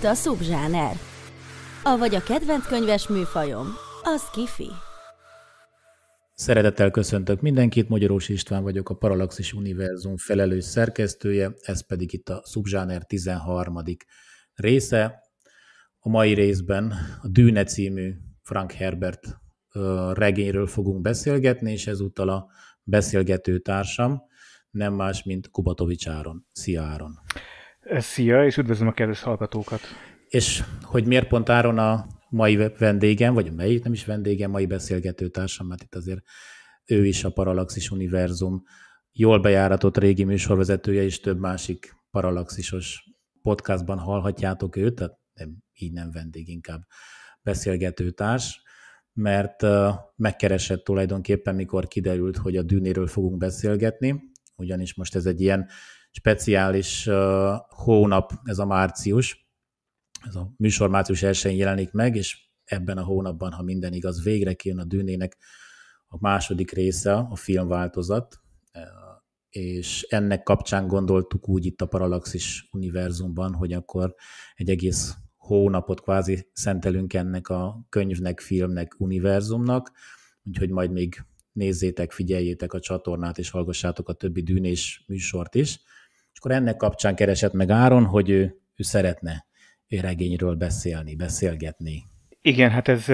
itt a szubzsáner. Avagy a kedvenc könyves műfajom, az kifi. Szeretettel köszöntök mindenkit, Magyarós István vagyok, a Paralaxis Univerzum felelős szerkesztője, ez pedig itt a Szubzsáner 13. része. A mai részben a Dűne című Frank Herbert regényről fogunk beszélgetni, és ezúttal a beszélgető társam nem más, mint Kubatovics Áron. Szia Áron! Szia, és üdvözlöm a kedves hallgatókat! És hogy miért pont Áron a mai vendégem, vagy melyik nem is vendégem, mai beszélgető társam, mert itt azért ő is a Paralaxis Univerzum jól bejáratott régi műsorvezetője, és több másik paralaxisos podcastban hallhatjátok őt, tehát nem, így nem vendég, inkább beszélgető társ, mert megkeresett tulajdonképpen, mikor kiderült, hogy a dűnéről fogunk beszélgetni, ugyanis most ez egy ilyen speciális uh, hónap, ez a március, ez a műsor március 1 jelenik meg, és ebben a hónapban, ha minden igaz, végre kijön a dűnének a második része, a filmváltozat, és ennek kapcsán gondoltuk úgy itt a Paralaxis univerzumban, hogy akkor egy egész hónapot kvázi szentelünk ennek a könyvnek, filmnek, univerzumnak, úgyhogy majd még nézzétek, figyeljétek a csatornát, és hallgassátok a többi dűnés műsort is akkor ennek kapcsán keresett meg Áron, hogy ő, ő szeretne regényről beszélni, beszélgetni. Igen, hát ez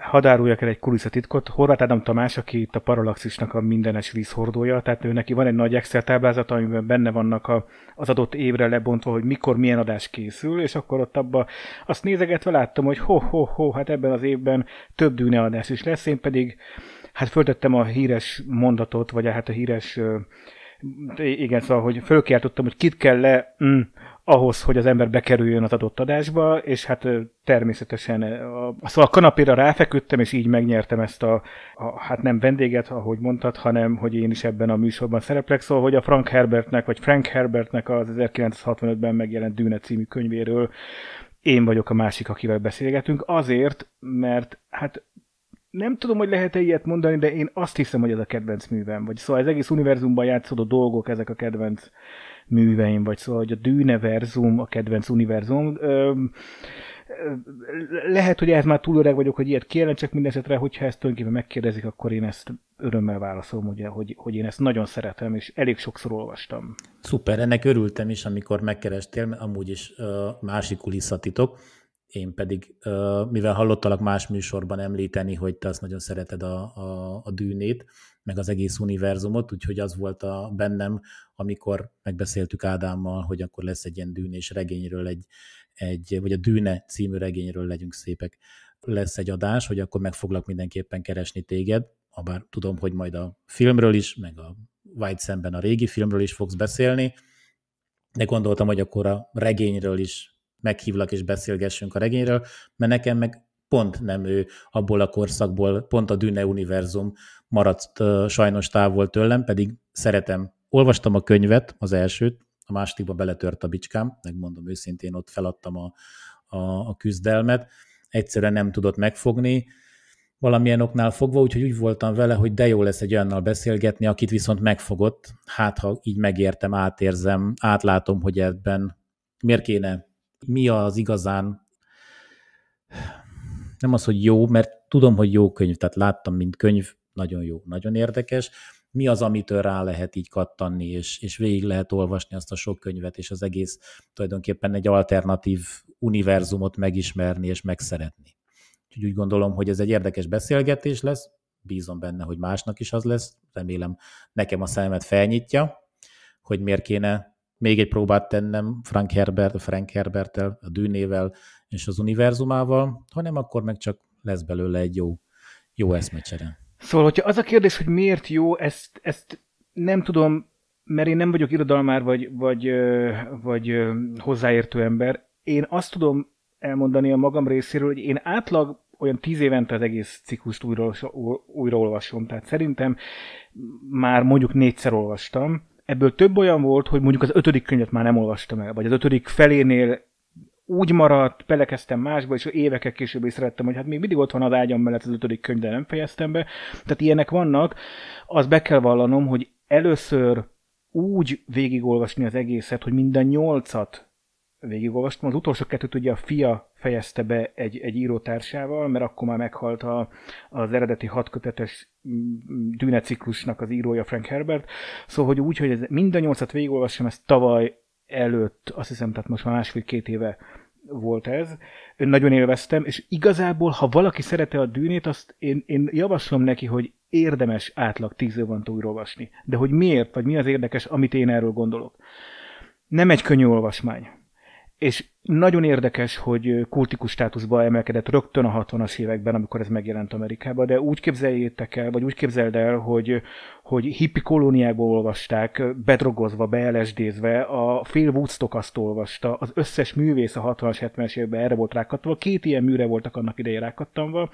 hadáruljak el egy kulisszatitkot. Horváth Ádám Tamás, aki itt a Paralaxisnak a mindenes vízhordója, tehát ő neki van egy nagy Excel táblázata, amiben benne vannak a, az adott évre lebontva, hogy mikor milyen adás készül, és akkor ott abba azt nézegetve láttam, hogy ho-ho-ho, hát ebben az évben több dűne adás is lesz, én pedig hát föltettem a híres mondatot, vagy hát a híres igen, szóval, hogy fölkiáltottam, hogy kit kell le mm, ahhoz, hogy az ember bekerüljön az adott adásba, és hát természetesen a, szóval a kanapéra ráfeküdtem, és így megnyertem ezt a, a, hát nem vendéget, ahogy mondtad, hanem hogy én is ebben a műsorban szereplek, szóval, hogy a Frank Herbertnek, vagy Frank Herbertnek az 1965-ben megjelent Dűne című könyvéről én vagyok a másik, akivel beszélgetünk, azért, mert hát nem tudom, hogy lehet-e ilyet mondani, de én azt hiszem, hogy ez a kedvenc művem. Vagy szóval az egész univerzumban játszódó dolgok, ezek a kedvenc műveim, vagy szóval, hogy a dűneverzum, a kedvenc univerzum. Ö, lehet, hogy ez már túl öreg vagyok, hogy ilyet kijelentsek minden esetre, hogyha ezt tulajdonképpen megkérdezik, akkor én ezt örömmel válaszolom, ugye, hogy, hogy én ezt nagyon szeretem, és elég sokszor olvastam. Szuper, ennek örültem is, amikor megkerestél, mert amúgy is másik kulisszatitok, én pedig, mivel hallottalak más műsorban említeni, hogy te azt nagyon szereted a, a, a dűnét, meg az egész univerzumot, úgyhogy az volt a bennem, amikor megbeszéltük Ádámmal, hogy akkor lesz egy ilyen dűnés regényről egy, egy, vagy a Dűne című regényről legyünk szépek, lesz egy adás, hogy akkor meg foglak mindenképpen keresni téged, abár tudom, hogy majd a filmről is, meg a White szemben a régi filmről is fogsz beszélni, de gondoltam, hogy akkor a regényről is meghívlak és beszélgessünk a regényről, mert nekem meg pont nem ő abból a korszakból, pont a Dune univerzum maradt sajnos távol tőlem, pedig szeretem. Olvastam a könyvet, az elsőt, a másodikba beletört a bicskám, megmondom őszintén, ott feladtam a, a, a küzdelmet, egyszerűen nem tudott megfogni, valamilyen oknál fogva, úgyhogy úgy voltam vele, hogy de jó lesz egy olyannal beszélgetni, akit viszont megfogott, hát ha így megértem, átérzem, átlátom, hogy ebben miért kéne mi az igazán nem az, hogy jó, mert tudom, hogy jó könyv, tehát láttam, mint könyv, nagyon jó, nagyon érdekes, mi az, amitől rá lehet így kattanni, és, és végig lehet olvasni azt a sok könyvet, és az egész tulajdonképpen egy alternatív univerzumot megismerni és megszeretni. Úgyhogy úgy gondolom, hogy ez egy érdekes beszélgetés lesz, bízom benne, hogy másnak is az lesz, remélem nekem a szemet felnyitja, hogy miért kéne még egy próbát tennem Frank Herbert, Frank Herbertel, a dűnével és az univerzumával, hanem akkor meg csak lesz belőle egy jó, jó eszmecsere. Szóval, hogyha az a kérdés, hogy miért jó, ezt, ezt nem tudom, mert én nem vagyok irodalmár vagy, vagy, vagy hozzáértő ember. Én azt tudom elmondani a magam részéről, hogy én átlag olyan tíz évente az egész ciklust újra, újraolvasom, tehát szerintem már mondjuk négyszer olvastam, ebből több olyan volt, hogy mondjuk az ötödik könyvet már nem olvastam el, vagy az ötödik felénél úgy maradt, belekezdtem másba, és évekkel később is szerettem, hogy hát még mindig ott van az ágyam mellett az ötödik könyv, de nem fejeztem be. Tehát ilyenek vannak. Az be kell vallanom, hogy először úgy végigolvasni az egészet, hogy minden nyolcat végigolvastam. Az utolsó kettőt ugye a fia fejezte be egy, egy írótársával, mert akkor már meghalt a, az eredeti hatkötetes mm, mm, dűneciklusnak az írója Frank Herbert. Szóval, hogy úgy, hogy ez, mind a nyolcat végigolvassam, ez tavaly előtt, azt hiszem, tehát most már másfél-két éve volt ez. Ön nagyon élveztem, és igazából, ha valaki szerete a dűnét, azt én, én javaslom neki, hogy érdemes átlag tíz év van olvasni, De hogy miért, vagy mi az érdekes, amit én erről gondolok. Nem egy könnyű olvasmány és nagyon érdekes, hogy kultikus státuszba emelkedett rögtön a 60-as években, amikor ez megjelent Amerikában, de úgy képzeljétek el, vagy úgy képzeld el, hogy, hogy hippi kolóniákból olvasták, bedrogozva, beelesdézve, a Phil Woodstock azt olvasta, az összes művész a 60-as, 70-es években erre volt rákattva, két ilyen műre voltak annak idején rákattamva,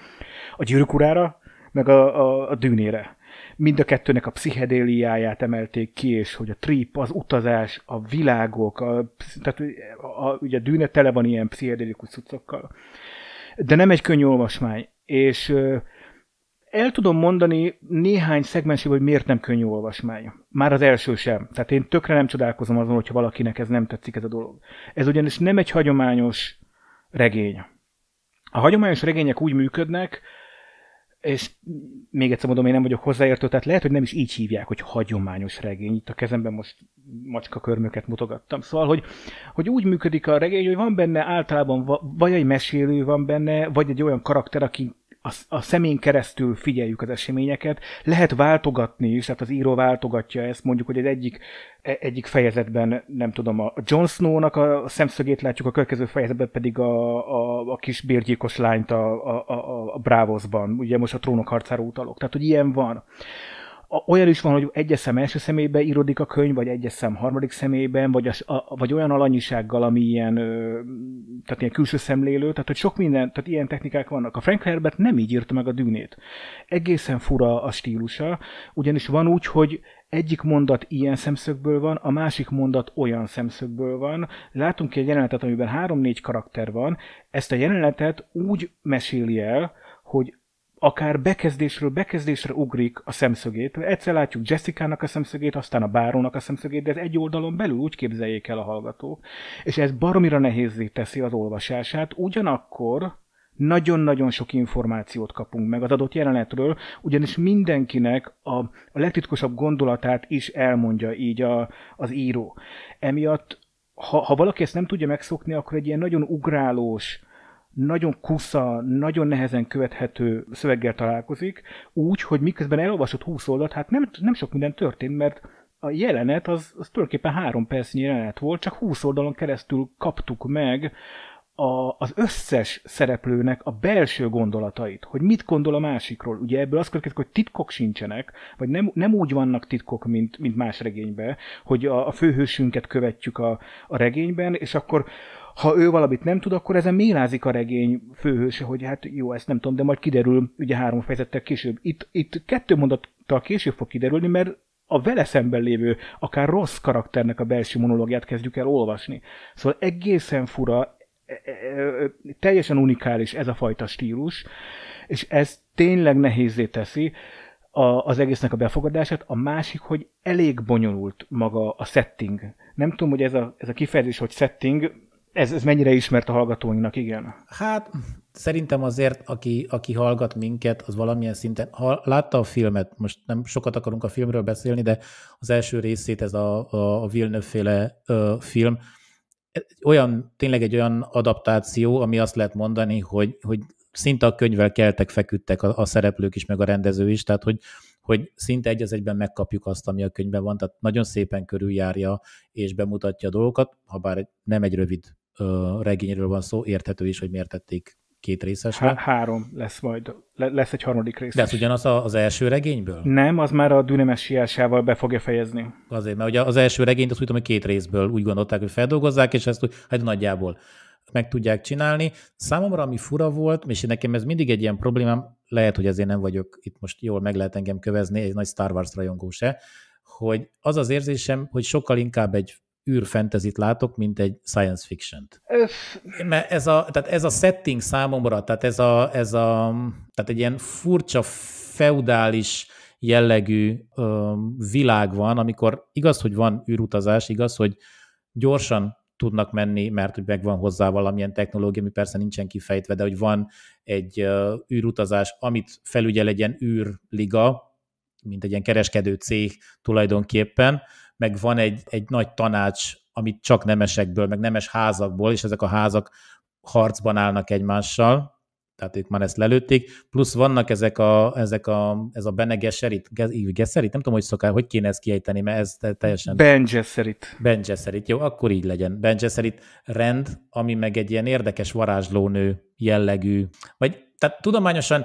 a gyűrűk urára, meg a, a, a dűnére mind a kettőnek a pszichedéliáját emelték ki, és hogy a trip, az utazás, a világok, a, tehát a, a, ugye a dűne tele van ilyen pszichedélikus cuccokkal. De nem egy könnyű olvasmány, és el tudom mondani néhány szegmensében, hogy miért nem könnyű olvasmány. Már az első sem. Tehát én tökre nem csodálkozom azon, hogyha valakinek ez nem tetszik ez a dolog. Ez ugyanis nem egy hagyományos regény. A hagyományos regények úgy működnek, és még egyszer mondom, én nem vagyok hozzáértő, tehát lehet, hogy nem is így hívják, hogy hagyományos regény. Itt a kezemben most macska körmöket mutogattam. Szóval, hogy, hogy úgy működik a regény, hogy van benne általában vagy egy mesélő van benne, vagy egy olyan karakter, aki a, a szemén keresztül figyeljük az eseményeket. Lehet váltogatni is, tehát az író váltogatja ezt, mondjuk, hogy egy egyik, e, egyik fejezetben, nem tudom, a Jon Snow-nak a szemszögét látjuk, a következő fejezetben pedig a, a, a kis bérgyilkos lányt a, a, a, a Bravosban, ugye most a trónok harcára utalok. Tehát, hogy ilyen van olyan is van, hogy egyes szem első személyben íródik a könyv, vagy egyes szem harmadik személyben, vagy, a, a, vagy olyan alanyisággal, ami ilyen, ö, tehát ilyen külső szemlélő, tehát hogy sok minden, tehát ilyen technikák vannak. A Frank Herbert nem így írta meg a dűnét. Egészen fura a stílusa, ugyanis van úgy, hogy egyik mondat ilyen szemszögből van, a másik mondat olyan szemszögből van. Látunk egy jelenetet, amiben három-négy karakter van, ezt a jelenetet úgy meséli el, hogy akár bekezdésről bekezdésre ugrik a szemszögét. Egyszer látjuk Jessica-nak a szemszögét, aztán a bárónak a szemszögét, de ez egy oldalon belül úgy képzeljék el a hallgatók. És ez baromira nehézé teszi az olvasását, ugyanakkor nagyon-nagyon sok információt kapunk meg az adott jelenetről, ugyanis mindenkinek a, a legtitkosabb gondolatát is elmondja így a, az író. Emiatt, ha, ha valaki ezt nem tudja megszokni, akkor egy ilyen nagyon ugrálós, nagyon kusza, nagyon nehezen követhető szöveggel találkozik, úgy, hogy miközben elolvasott 20 oldalt, hát nem, nem sok minden történt, mert a jelenet az, az tulajdonképpen három percnyi jelenet volt, csak 20 oldalon keresztül kaptuk meg a, az összes szereplőnek a belső gondolatait, hogy mit gondol a másikról. Ugye ebből azt következik, hogy titkok sincsenek, vagy nem, nem úgy vannak titkok, mint, mint más regényben, hogy a, a főhősünket követjük a, a regényben, és akkor ha ő valamit nem tud, akkor ezen mélázik a regény főhőse, hogy hát jó, ezt nem tudom, de majd kiderül ugye három fejezettel később. Itt, itt kettő mondattal később fog kiderülni, mert a vele szemben lévő, akár rossz karakternek a belső monológiát kezdjük el olvasni. Szóval egészen fura, e, e, e, teljesen unikális ez a fajta stílus, és ez tényleg nehézé teszi a, az egésznek a befogadását. A másik, hogy elég bonyolult maga a setting. Nem tudom, hogy ez a, ez a kifejezés, hogy setting, ez, ez mennyire ismert a hallgatóinknak, igen? Hát szerintem azért, aki, aki hallgat minket, az valamilyen szinten ha látta a filmet, most nem sokat akarunk a filmről beszélni, de az első részét, ez a, a, a Villeneuve-féle ö, film, olyan, tényleg egy olyan adaptáció, ami azt lehet mondani, hogy, hogy szinte a könyvvel keltek, feküdtek a, a szereplők is, meg a rendező is, tehát hogy, hogy szinte egy az egyben megkapjuk azt, ami a könyvben van, tehát nagyon szépen körüljárja és bemutatja a dolgokat, ha bár nem egy rövid regényről van szó, érthető is, hogy miért tették két részesre. Há- három lesz majd, Le- lesz egy harmadik rész. De ez ugyanaz a, az első regényből? Nem, az már a Dünemes siásával be fogja fejezni. Azért, mert ugye az első regényt azt úgy tudom, hogy két részből úgy gondolták, hogy feldolgozzák, és ezt úgy, hát nagyjából meg tudják csinálni. Számomra, ami fura volt, és nekem ez mindig egy ilyen problémám, lehet, hogy ezért nem vagyok itt most jól meg lehet engem kövezni, egy nagy Star Wars rajongó se, hogy az az érzésem, hogy sokkal inkább egy űrfentezit látok, mint egy science fiction-t. Mert ez a, tehát ez a setting számomra, tehát ez a, ez a tehát egy ilyen furcsa feudális jellegű ö, világ van, amikor igaz, hogy van űrutazás, igaz, hogy gyorsan tudnak menni, mert hogy megvan hozzá valamilyen technológia, ami persze nincsen kifejtve, de hogy van egy ö, űrutazás, amit felügyel egy ilyen űrliga, mint egy ilyen kereskedő cég tulajdonképpen, meg van egy, egy nagy tanács, amit csak nemesekből, meg nemes házakból, és ezek a házak harcban állnak egymással, tehát ők már ezt lelőtték, plusz vannak ezek a, ezek a, ez a Bene Gesserit, Gesserit, nem tudom, hogy szokál, hogy kéne ezt kiejteni, mert ez teljesen... Ben Gesserit. Ben Gesserit, jó, akkor így legyen. Ben Gesserit rend, ami meg egy ilyen érdekes varázslónő jellegű, vagy tehát tudományosan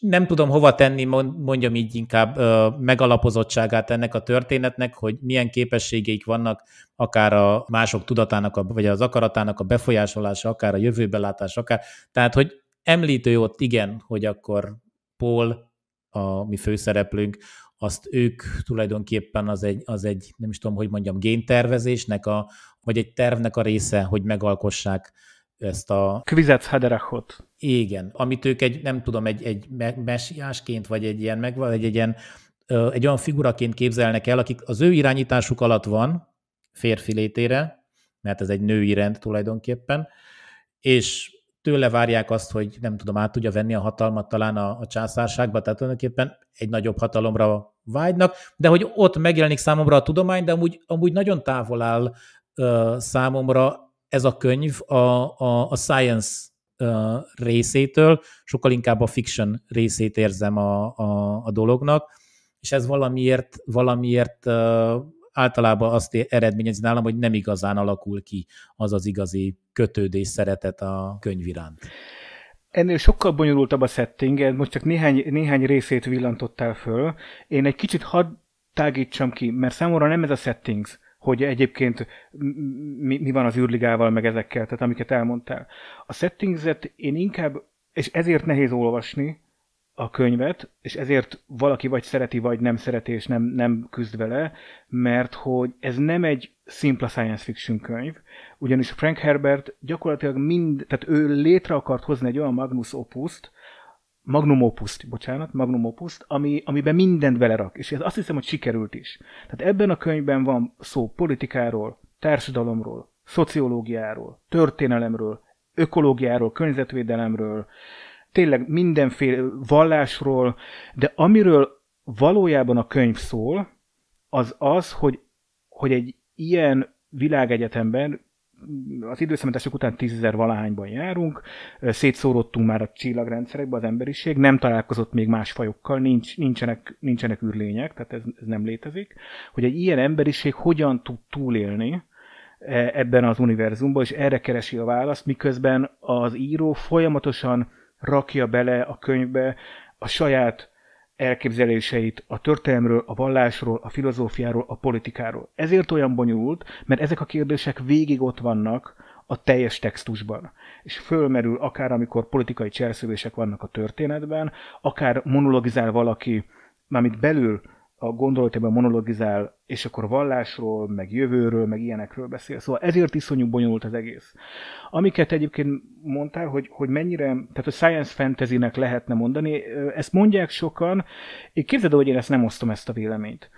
nem tudom hova tenni, mondjam így inkább megalapozottságát ennek a történetnek, hogy milyen képességeik vannak akár a mások tudatának, vagy az akaratának a befolyásolása, akár a jövőbelátás, akár. Tehát, hogy említő ott igen, hogy akkor Paul, a mi főszereplőnk, azt ők tulajdonképpen az egy, az egy nem is tudom, hogy mondjam, géntervezésnek, a, vagy egy tervnek a része, hogy megalkossák ezt a... Kvizetsz Hederachot. Igen, amit ők egy, nem tudom, egy, egy messiásként, vagy egy ilyen, meg, vagy egy ilyen egy olyan figuraként képzelnek el, akik az ő irányításuk alatt van, férfi létére, mert ez egy női rend tulajdonképpen, és tőle várják azt, hogy nem tudom, át tudja venni a hatalmat talán a, a császárságba, tehát tulajdonképpen egy nagyobb hatalomra vágynak, de hogy ott megjelenik számomra a tudomány, de amúgy, amúgy nagyon távol áll ö, számomra ez a könyv a, a, a science részétől, sokkal inkább a fiction részét érzem a, a, a dolognak, és ez valamiért, valamiért általában azt eredményez nálam, hogy nem igazán alakul ki az az igazi kötődés, szeretet a könyv iránt. Ennél sokkal bonyolultabb a setting, most csak néhány, néhány részét villantottál föl. Én egy kicsit hadd tágítsam ki, mert számomra nem ez a settings, hogy egyébként mi, mi van az űrligával, meg ezekkel, tehát amiket elmondtál. A settingzet én inkább, és ezért nehéz olvasni a könyvet, és ezért valaki vagy szereti, vagy nem szereti, és nem, nem küzd vele, mert hogy ez nem egy szimpla science fiction könyv, ugyanis Frank Herbert gyakorlatilag mind, tehát ő létre akart hozni egy olyan Magnus opuszt, magnum opuszt, bocsánat, magnum opus, ami, amiben mindent belerak, és ez azt hiszem, hogy sikerült is. Tehát ebben a könyvben van szó politikáról, társadalomról, szociológiáról, történelemről, ökológiáról, környezetvédelemről, tényleg mindenféle vallásról, de amiről valójában a könyv szól, az az, hogy, hogy egy ilyen világegyetemben az időszemetesek után tízezer valahányban járunk, szétszórodtunk már a csillagrendszerekbe az emberiség, nem találkozott még más fajokkal, nincs, nincsenek, nincsenek űrlények, tehát ez, ez nem létezik, hogy egy ilyen emberiség hogyan tud túlélni, e, ebben az univerzumban, és erre keresi a választ, miközben az író folyamatosan rakja bele a könyvbe a saját elképzeléseit a történelmről, a vallásról, a filozófiáról, a politikáról. Ezért olyan bonyolult, mert ezek a kérdések végig ott vannak a teljes textusban. És fölmerül akár, amikor politikai cselszövések vannak a történetben, akár monologizál valaki, mármint belül a gondolatában monologizál, és akkor vallásról, meg jövőről, meg ilyenekről beszél. Szóval ezért iszonyú bonyolult az egész. Amiket egyébként mondtál, hogy, hogy mennyire, tehát a science fantasynek lehetne mondani, ezt mondják sokan, én képzeld, hogy én ezt nem osztom ezt a véleményt.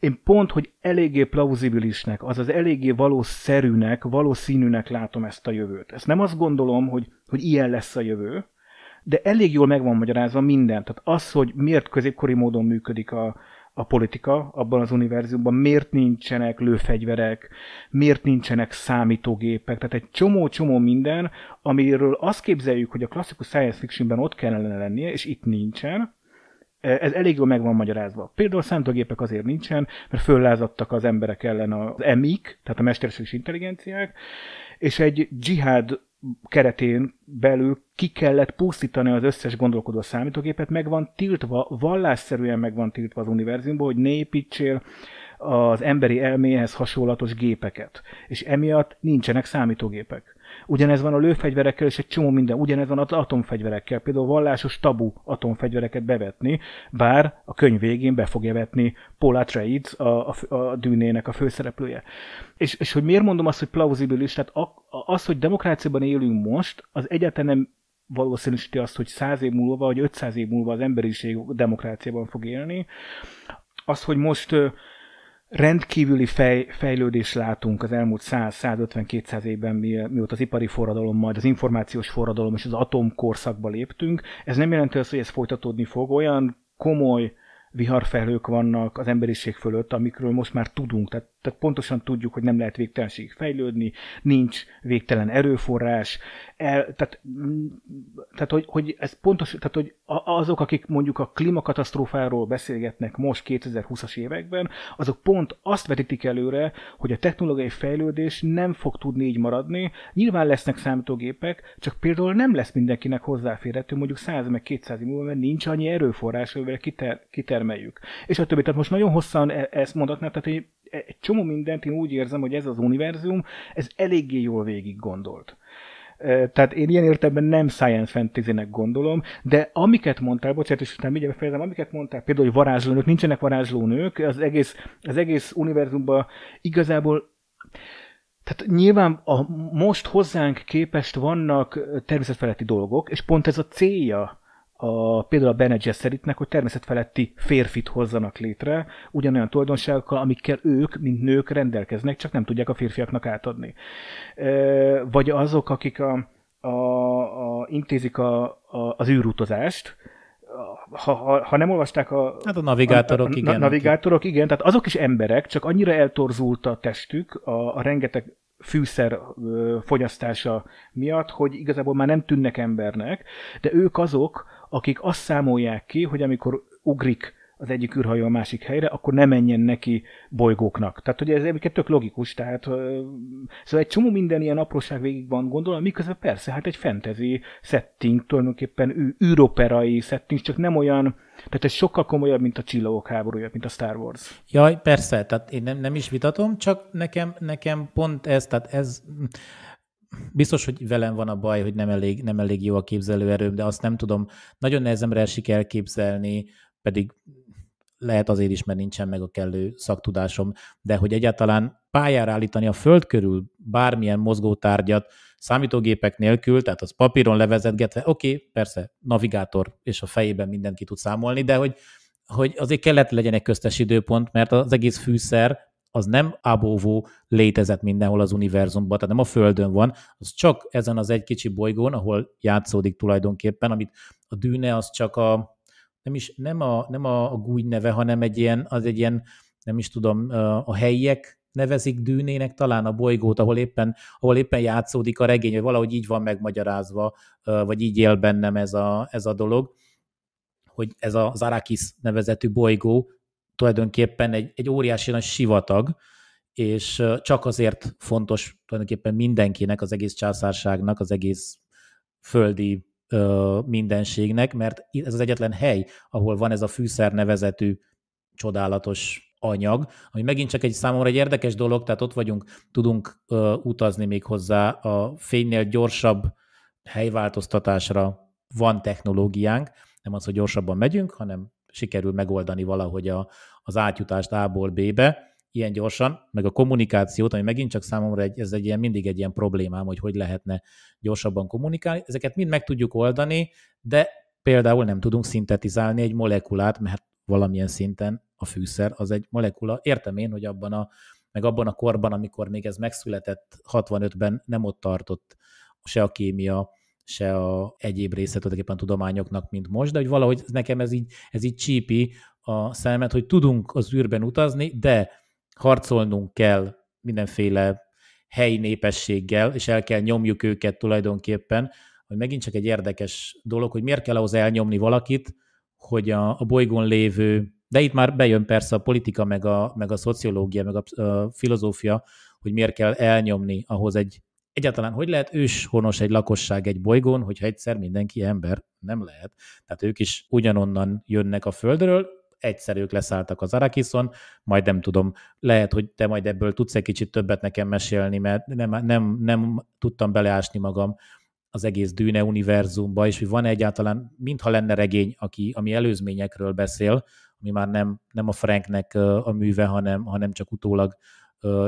Én pont, hogy eléggé plauzibilisnek, azaz eléggé valószerűnek, valószínűnek látom ezt a jövőt. Ezt nem azt gondolom, hogy, hogy ilyen lesz a jövő, de elég jól megvan magyarázva minden. Tehát az, hogy miért középkori módon működik a, a politika abban az univerzumban, miért nincsenek lőfegyverek, miért nincsenek számítógépek, tehát egy csomó-csomó minden, amiről azt képzeljük, hogy a klasszikus science fictionben ott kellene lennie, és itt nincsen, ez elég jól meg van magyarázva. Például számítógépek azért nincsen, mert föllázadtak az emberek ellen az emik, tehát a mesterséges intelligenciák, és egy dzsihád keretén belül ki kellett pusztítani az összes gondolkodó számítógépet, meg van tiltva, vallásszerűen meg van tiltva az univerzumban, hogy ne építsél az emberi elméhez hasonlatos gépeket, és emiatt nincsenek számítógépek. Ugyanez van a lőfegyverekkel és egy csomó minden, ugyanez van az atomfegyverekkel, például vallásos tabu atomfegyvereket bevetni, bár a könyv végén be fogja vetni Paul Atreides, a, a, a dűnének a főszereplője. És, és hogy miért mondom azt, hogy plauzibilis, tehát az, hogy demokráciában élünk most, az egyáltalán nem valószínűsíti azt, hogy száz év múlva, vagy 500 év múlva az emberiség demokráciában fog élni. Az, hogy most rendkívüli fej, fejlődést látunk az elmúlt 100-150-200 évben, mi, mióta az ipari forradalom, majd az információs forradalom és az atomkorszakba léptünk. Ez nem jelenti azt, hogy ez folytatódni fog. Olyan komoly viharfelhők vannak az emberiség fölött, amikről most már tudunk. Tehát, tehát pontosan tudjuk, hogy nem lehet végtelenség fejlődni, nincs végtelen erőforrás, el, tehát, mm, tehát hogy, hogy ez pontos, tehát hogy azok, akik mondjuk a klímakatasztrófáról beszélgetnek most 2020-as években, azok pont azt vetítik előre, hogy a technológiai fejlődés nem fog tudni így maradni. Nyilván lesznek számítógépek, csak például nem lesz mindenkinek hozzáférhető mondjuk 100 meg 200 év múlva, mert nincs annyi erőforrás, amivel kiter, kitermeljük. És a többi, tehát most nagyon hosszan e- ezt mondhatnám, tehát egy, egy csomó mindent én úgy érzem, hogy ez az univerzum, ez eléggé jól végig gondolt. Tehát én ilyen értelemben nem science fantasy-nek gondolom, de amiket mondtál, bocsánat, és utána mindjárt befejezem, amiket mondtál, például, hogy varázslónők, nincsenek varázslónők, az egész, az egész univerzumban igazából tehát nyilván a most hozzánk képest vannak természetfeletti dolgok, és pont ez a célja a, például a Bene Gesseritnek, hogy természetfeletti férfit hozzanak létre, ugyanolyan tulajdonságokkal, amikkel ők, mint nők rendelkeznek, csak nem tudják a férfiaknak átadni. Vagy azok, akik a, a, a intézik a, a, az űrutazást, ha, ha, ha nem olvasták a... Hát a navigátorok, a, a, igen. navigátorok, navigátorok, igen, tehát azok is emberek, csak annyira eltorzult a testük a, a rengeteg fűszer fogyasztása miatt, hogy igazából már nem tűnnek embernek, de ők azok, akik azt számolják ki, hogy amikor ugrik az egyik űrhajó a másik helyre, akkor ne menjen neki bolygóknak. Tehát ugye ez egyébként tök logikus, tehát szóval egy csomó minden ilyen apróság végig van gondolva, miközben persze, hát egy fantasy setting, tulajdonképpen űroperai setting, csak nem olyan, tehát ez sokkal komolyabb, mint a Csillagok háborúja, mint a Star Wars. Jaj, persze, tehát én nem, nem is vitatom, csak nekem, nekem pont ez, tehát ez biztos, hogy velem van a baj, hogy nem elég, nem elég jó a képzelőerőm, de azt nem tudom, nagyon nehezemre esik elképzelni, pedig lehet azért is, mert nincsen meg a kellő szaktudásom, de hogy egyáltalán pályára állítani a föld körül bármilyen mozgótárgyat számítógépek nélkül, tehát az papíron levezetgetve, oké, okay, persze, navigátor, és a fejében mindenki tud számolni, de hogy, hogy azért kellett legyen egy köztes időpont, mert az egész fűszer, az nem abóvó létezett mindenhol az univerzumban, tehát nem a Földön van, az csak ezen az egy kicsi bolygón, ahol játszódik tulajdonképpen, amit a dűne az csak a, nem is, nem a, nem a, a gúj neve, hanem egy ilyen, az egy ilyen, nem is tudom, a helyiek nevezik dűnének talán a bolygót, ahol éppen, ahol éppen játszódik a regény, vagy valahogy így van megmagyarázva, vagy így él bennem ez a, ez a dolog, hogy ez az Arakis nevezetű bolygó, tulajdonképpen egy, egy óriási nagy sivatag, és csak azért fontos tulajdonképpen mindenkinek, az egész császárságnak, az egész földi ö, mindenségnek, mert ez az egyetlen hely, ahol van ez a fűszer nevezetű csodálatos anyag, ami megint csak egy számomra egy érdekes dolog, tehát ott vagyunk, tudunk ö, utazni még hozzá a fénynél gyorsabb helyváltoztatásra van technológiánk, nem az, hogy gyorsabban megyünk, hanem sikerül megoldani valahogy a, az átjutást A-ból B-be, ilyen gyorsan, meg a kommunikációt, ami megint csak számomra egy, ez egy ilyen, mindig egy ilyen problémám, hogy hogy lehetne gyorsabban kommunikálni. Ezeket mind meg tudjuk oldani, de például nem tudunk szintetizálni egy molekulát, mert valamilyen szinten a fűszer az egy molekula. Értem én, hogy abban a, meg abban a korban, amikor még ez megszületett, 65-ben nem ott tartott se a kémia, se a egyéb része tulajdonképpen tudományoknak, mint most, de hogy valahogy nekem ez így, ez így csípi a szemet, hogy tudunk az űrben utazni, de harcolnunk kell mindenféle helyi népességgel, és el kell nyomjuk őket tulajdonképpen, hogy megint csak egy érdekes dolog, hogy miért kell ahhoz elnyomni valakit, hogy a, a bolygón lévő, de itt már bejön persze a politika, meg a, meg a szociológia, meg a, a filozófia, hogy miért kell elnyomni ahhoz egy egyáltalán hogy lehet őshonos egy lakosság egy bolygón, hogyha egyszer mindenki ember? Nem lehet. Tehát ők is ugyanonnan jönnek a Földről, egyszer ők leszálltak az Arakiszon, majd nem tudom, lehet, hogy te majd ebből tudsz egy kicsit többet nekem mesélni, mert nem, nem, nem tudtam beleásni magam az egész dűne univerzumba, és hogy van egyáltalán, mintha lenne regény, aki, ami előzményekről beszél, ami már nem, nem a Franknek a műve, hanem, hanem csak utólag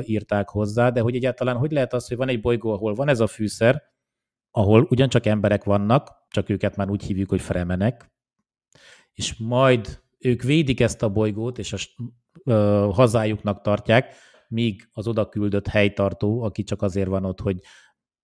írták hozzá, de hogy egyáltalán hogy lehet az, hogy van egy bolygó, ahol van ez a fűszer, ahol ugyancsak emberek vannak, csak őket már úgy hívjuk, hogy fremenek, és majd ők védik ezt a bolygót, és a ö, hazájuknak tartják, míg az oda küldött helytartó, aki csak azért van ott, hogy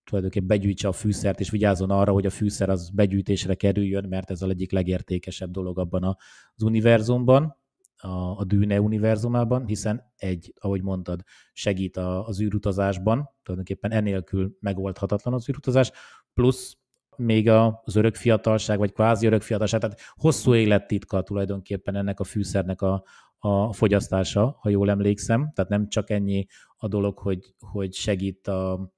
tulajdonképpen begyűjtse a fűszert, és vigyázzon arra, hogy a fűszer az begyűjtésre kerüljön, mert ez a egyik legértékesebb dolog abban az univerzumban a, a Dűne univerzumában, hiszen egy, ahogy mondtad, segít a, az űrutazásban, tulajdonképpen enélkül megoldhatatlan az űrutazás, plusz még az örök fiatalság, vagy kvázi örök fiatalság, tehát hosszú élettitka tulajdonképpen ennek a fűszernek a, a fogyasztása, ha jól emlékszem, tehát nem csak ennyi a dolog, hogy, hogy segít a,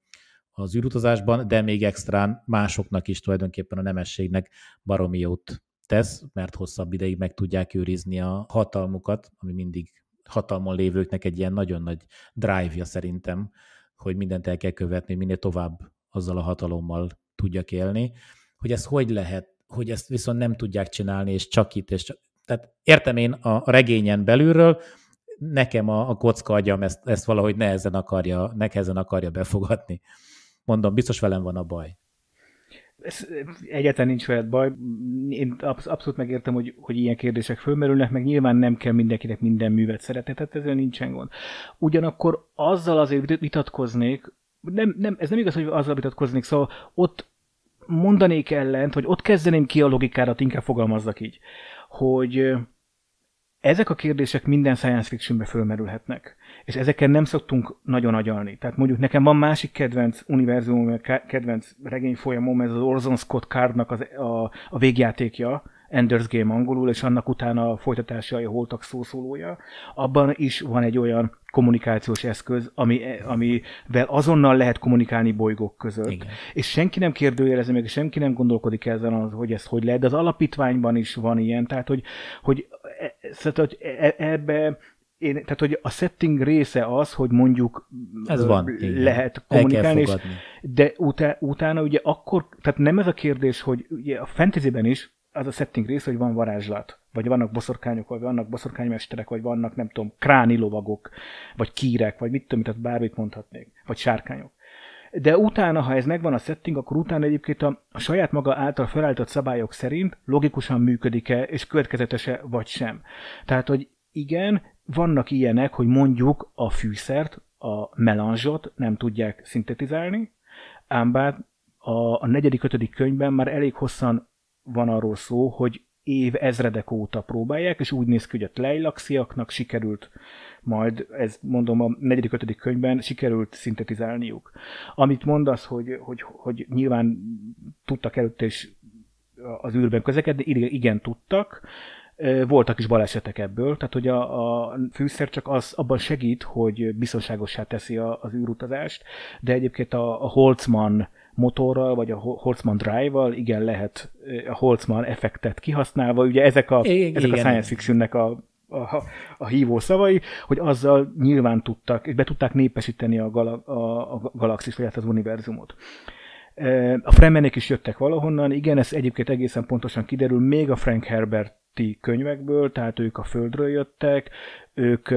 az űrutazásban, de még extrán másoknak is tulajdonképpen a nemességnek baromi jót tesz, mert hosszabb ideig meg tudják őrizni a hatalmukat, ami mindig hatalmon lévőknek egy ilyen nagyon nagy drive-ja szerintem, hogy mindent el kell követni, minél tovább azzal a hatalommal tudjak élni, hogy ez hogy lehet, hogy ezt viszont nem tudják csinálni, és csak itt, és csak... Tehát értem én a regényen belülről, nekem a, a kocka agyam ezt, ezt valahogy nehezen akarja, nehezen akarja befogadni. Mondom, biztos velem van a baj ez, egyetlen nincs veled baj. Én absz- abszolút megértem, hogy, hogy ilyen kérdések fölmerülnek, meg nyilván nem kell mindenkinek minden művet szeretetet, ezzel nincsen gond. Ugyanakkor azzal azért vitatkoznék, nem, nem, ez nem igaz, hogy azzal vitatkoznék, szóval ott mondanék ellent, hogy ott kezdeném ki a logikárat, inkább fogalmazzak így, hogy ezek a kérdések minden science fictionbe fölmerülhetnek és ezeken nem szoktunk nagyon agyalni. Tehát mondjuk nekem van másik kedvenc univerzum, kedvenc folyamom, ez az Orson Scott Cardnak az, a, a végjátékja, Ender's Game angolul, és annak utána a folytatása a holtak szószólója. Abban is van egy olyan kommunikációs eszköz, ami, amivel azonnal lehet kommunikálni bolygók között. Igen. És senki nem kérdőjelezi meg, senki nem gondolkodik ezen, az, hogy ez hogy lehet, de az alapítványban is van ilyen, tehát hogy, hogy, e, e, szóval, hogy e, ebbe én, tehát hogy a setting része az, hogy mondjuk ez van, igen. lehet kommunikálni, és, de utá, utána ugye akkor, tehát nem ez a kérdés, hogy ugye a fantasyben is az a setting része, hogy van varázslat, vagy vannak boszorkányok, vagy vannak boszorkánymesterek, vagy vannak, nem tudom, kráni lovagok, vagy kírek, vagy mit tudom, tehát bármit mondhatnék, vagy sárkányok. De utána, ha ez megvan a setting, akkor utána egyébként a, a saját maga által felállított szabályok szerint logikusan működik-e, és következetese vagy sem. Tehát, hogy igen, vannak ilyenek, hogy mondjuk a fűszert, a melanzsot nem tudják szintetizálni, ám bár a, a negyedik, ötödik könyvben már elég hosszan van arról szó, hogy év ezredek óta próbálják, és úgy néz ki, hogy a tlejlaxiaknak sikerült majd, ez mondom a negyedik, ötödik könyvben sikerült szintetizálniuk. Amit mondasz, hogy, hogy, hogy nyilván tudtak előtt és az űrben közlekedni, igen, tudtak, voltak is balesetek ebből, tehát hogy a, a fűszer csak az abban segít, hogy biztonságosá teszi a, az űrutazást, de egyébként a, a Holtzman motorral, vagy a Holtzman Drive-val, igen, lehet a Holtzman effektet kihasználva, ugye ezek a, igen. ezek a science fictionnek a a, a hívó szavai, hogy azzal nyilván tudtak, és be tudták népesíteni a, gala, a, a galaxis, vagy hát az univerzumot. A Fremenek is jöttek valahonnan, igen, ez egyébként egészen pontosan kiderül, még a Frank Herbert alatti könyvekből, tehát ők a földről jöttek, ők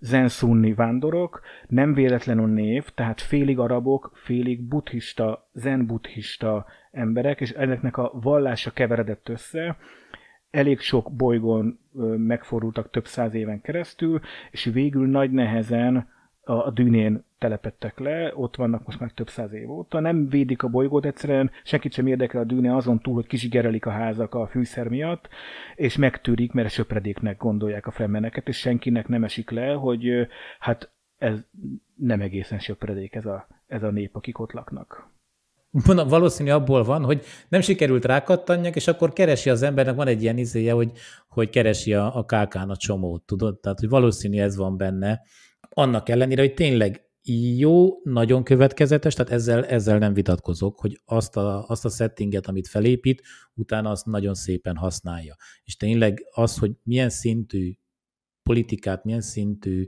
zenszunni vándorok, nem véletlenül név, tehát félig arabok, félig buddhista, zenbuddhista emberek, és ezeknek a vallása keveredett össze, elég sok bolygón megfordultak több száz éven keresztül, és végül nagy nehezen a, a dűnén telepettek le, ott vannak most már több száz év óta, nem védik a bolygót egyszerűen, senkit sem érdekel a dűne azon túl, hogy kizsigerelik a házak a fűszer miatt, és megtűrik, mert söpredéknek gondolják a fremeneket, és senkinek nem esik le, hogy hát ez nem egészen söpredék ez a, ez a nép, akik ott laknak. Mondom, valószínű abból van, hogy nem sikerült rákattanjak, és akkor keresi az embernek, van egy ilyen izéje, hogy, hogy keresi a, a kákán a csomót, tudod? Tehát, hogy valószínű ez van benne, annak ellenére, hogy tényleg jó, nagyon következetes, tehát ezzel, ezzel nem vitatkozok, hogy azt a, azt a settinget, amit felépít, utána azt nagyon szépen használja. És tényleg az, hogy milyen szintű politikát, milyen szintű,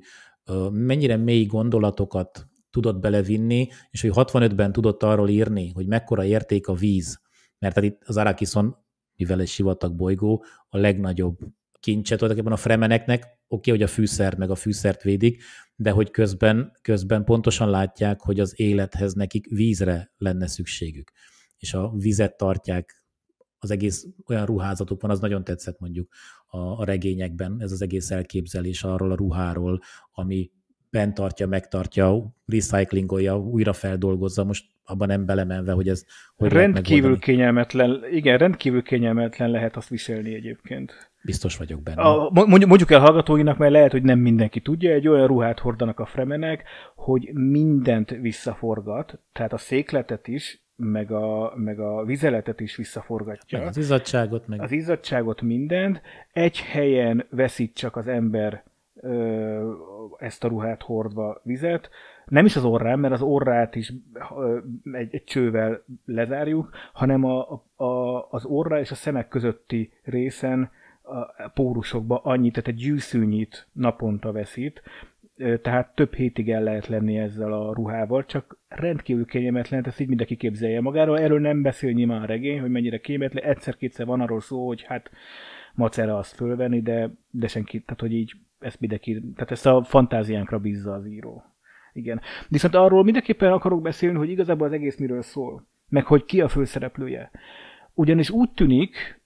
mennyire mély gondolatokat tudott belevinni, és hogy 65-ben tudott arról írni, hogy mekkora érték a víz. Mert tehát itt az Arakison, mivel egy sivatag bolygó, a legnagyobb kincse tulajdonképpen a fremeneknek, oké, okay, hogy a fűszer meg a fűszert védik, de hogy közben, közben pontosan látják, hogy az élethez nekik vízre lenne szükségük. És a vizet tartják, az egész olyan ruházatuk van, az nagyon tetszett mondjuk a, a regényekben, ez az egész elképzelés arról a ruháról, ami bent tartja, megtartja, recyclingolja, újra feldolgozza, most abban nem belemenve, hogy ez hogy Rendkívül kényelmetlen, igen, rendkívül kényelmetlen lehet azt viselni egyébként. Biztos vagyok benne. A, mondjuk, el hallgatóinak, mert lehet, hogy nem mindenki tudja, egy olyan ruhát hordanak a fremenek, hogy mindent visszaforgat, tehát a székletet is, meg a, meg a vizeletet is visszaforgatja. Meg az izzadságot. Meg... Az izzadságot, mindent. Egy helyen veszít csak az ember ö, ezt a ruhát hordva vizet, nem is az orrán, mert az orrát is egy, egy csővel lezárjuk, hanem a, a, az orra és a szemek közötti részen a pórusokba annyit, tehát egy gyűszűnyit naponta veszít, tehát több hétig el lehet lenni ezzel a ruhával, csak rendkívül kényelmetlen, ezt így mindenki képzelje magáról. Erről nem beszél nyilván a regény, hogy mennyire kényelmetlen. Egyszer-kétszer van arról szó, hogy hát macera azt fölvenni, de, de senki, tehát hogy így ezt mindenki, tehát ezt a fantáziánkra bízza az író. Igen. Viszont arról mindenképpen akarok beszélni, hogy igazából az egész miről szól, meg hogy ki a főszereplője. Ugyanis úgy tűnik,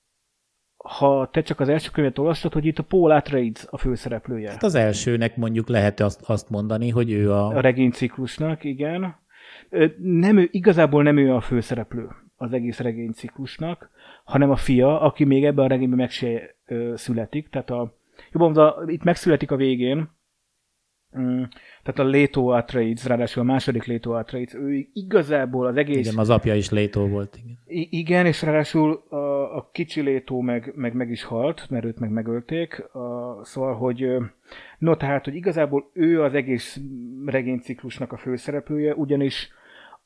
ha te csak az első könyvet olvastad, hogy itt a Paul Atreides a főszereplője. Hát az elsőnek mondjuk lehet azt, azt mondani, hogy ő a... A regényciklusnak, igen. Nem ő, igazából nem ő a főszereplő az egész regényciklusnak, hanem a fia, aki még ebben a regényben meg se ö, születik. Tehát a, jobban mondva, itt megszületik a végén, Mm. tehát a Leto Atreides, ráadásul a második Leto Atreides, ő igazából az egész... Igen, az apja is Leto volt, igen. I- igen, és ráadásul a, a kicsi Leto meg, meg, meg is halt, mert őt meg megölték, a, szóval, hogy no, tehát, hogy igazából ő az egész regényciklusnak a főszereplője, ugyanis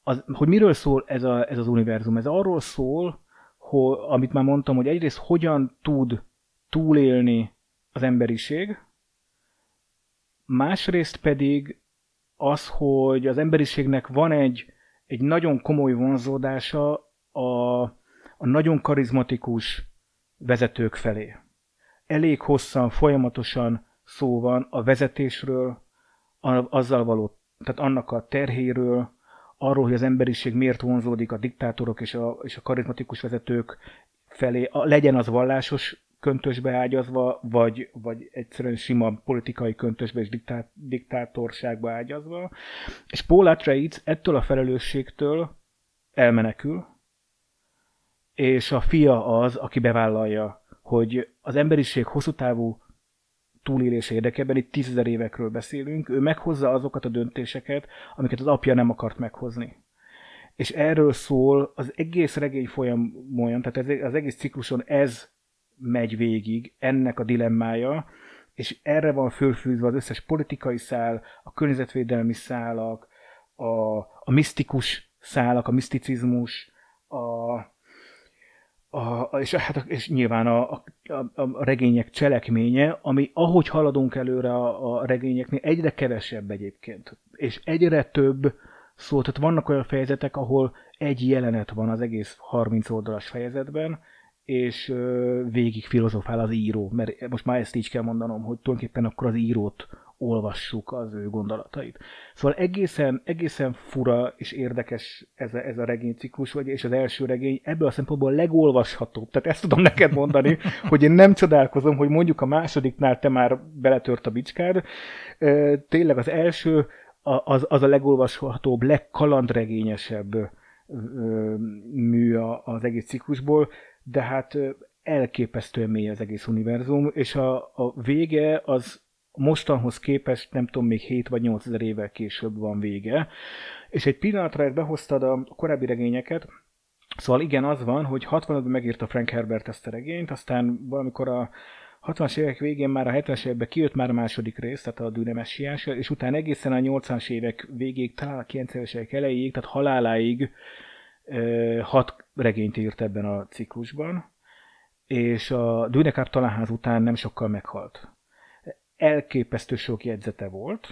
az, hogy miről szól ez, a, ez az univerzum? Ez arról szól, hogy, amit már mondtam, hogy egyrészt hogyan tud túlélni az emberiség, másrészt pedig az, hogy az emberiségnek van egy, egy nagyon komoly vonzódása a, a nagyon karizmatikus vezetők felé. Elég hosszan, folyamatosan szó van a vezetésről, a, azzal való, tehát annak a terhéről, arról, hogy az emberiség miért vonzódik a diktátorok és a, és a karizmatikus vezetők felé, a, legyen az vallásos köntösbe ágyazva, vagy, vagy egyszerűen sima politikai köntösbe és diktát, diktátorságba ágyazva. És Paul Atreides ettől a felelősségtől elmenekül, és a fia az, aki bevállalja, hogy az emberiség hosszú távú túlélés érdekében, itt tízezer évekről beszélünk, ő meghozza azokat a döntéseket, amiket az apja nem akart meghozni. És erről szól az egész regény folyamon, tehát az egész cikluson ez megy végig ennek a dilemmája, és erre van fölfűzve az összes politikai szál, a környezetvédelmi szálak, a, a misztikus szálak, a miszticizmus, a, a, és, hát, és nyilván a, a, a regények cselekménye, ami ahogy haladunk előre a, a regényeknél, egyre kevesebb egyébként, és egyre több szó, tehát vannak olyan fejezetek, ahol egy jelenet van az egész 30 oldalas fejezetben, és végig filozofál az író, mert most már ezt így kell mondanom, hogy tulajdonképpen akkor az írót olvassuk az ő gondolatait. Szóval egészen, egészen fura és érdekes ez a, ez a regényciklus, vagy, és az első regény ebből a szempontból a legolvashatóbb. Tehát ezt tudom neked mondani, hogy én nem csodálkozom, hogy mondjuk a másodiknál te már beletört a bicskád. Tényleg az első az, az a legolvashatóbb, legkalandregényesebb mű az egész ciklusból de hát elképesztően mély az egész univerzum, és a, a vége az mostanhoz képest, nem tudom, még 7 vagy 8 ezer évvel később van vége. És egy pillanatra ezt behoztad a korábbi regényeket, Szóval igen, az van, hogy 65-ben megírta Frank Herbert ezt a regényt, aztán valamikor a 60-as évek végén már a 70-es években kijött már a második rész, tehát a Dűnemes és utána egészen a 80-as évek végéig, talán a 90-es évek elejéig, tehát haláláig hat regényt írt ebben a ciklusban, és a Dünekár talánház után nem sokkal meghalt. Elképesztő sok jegyzete volt,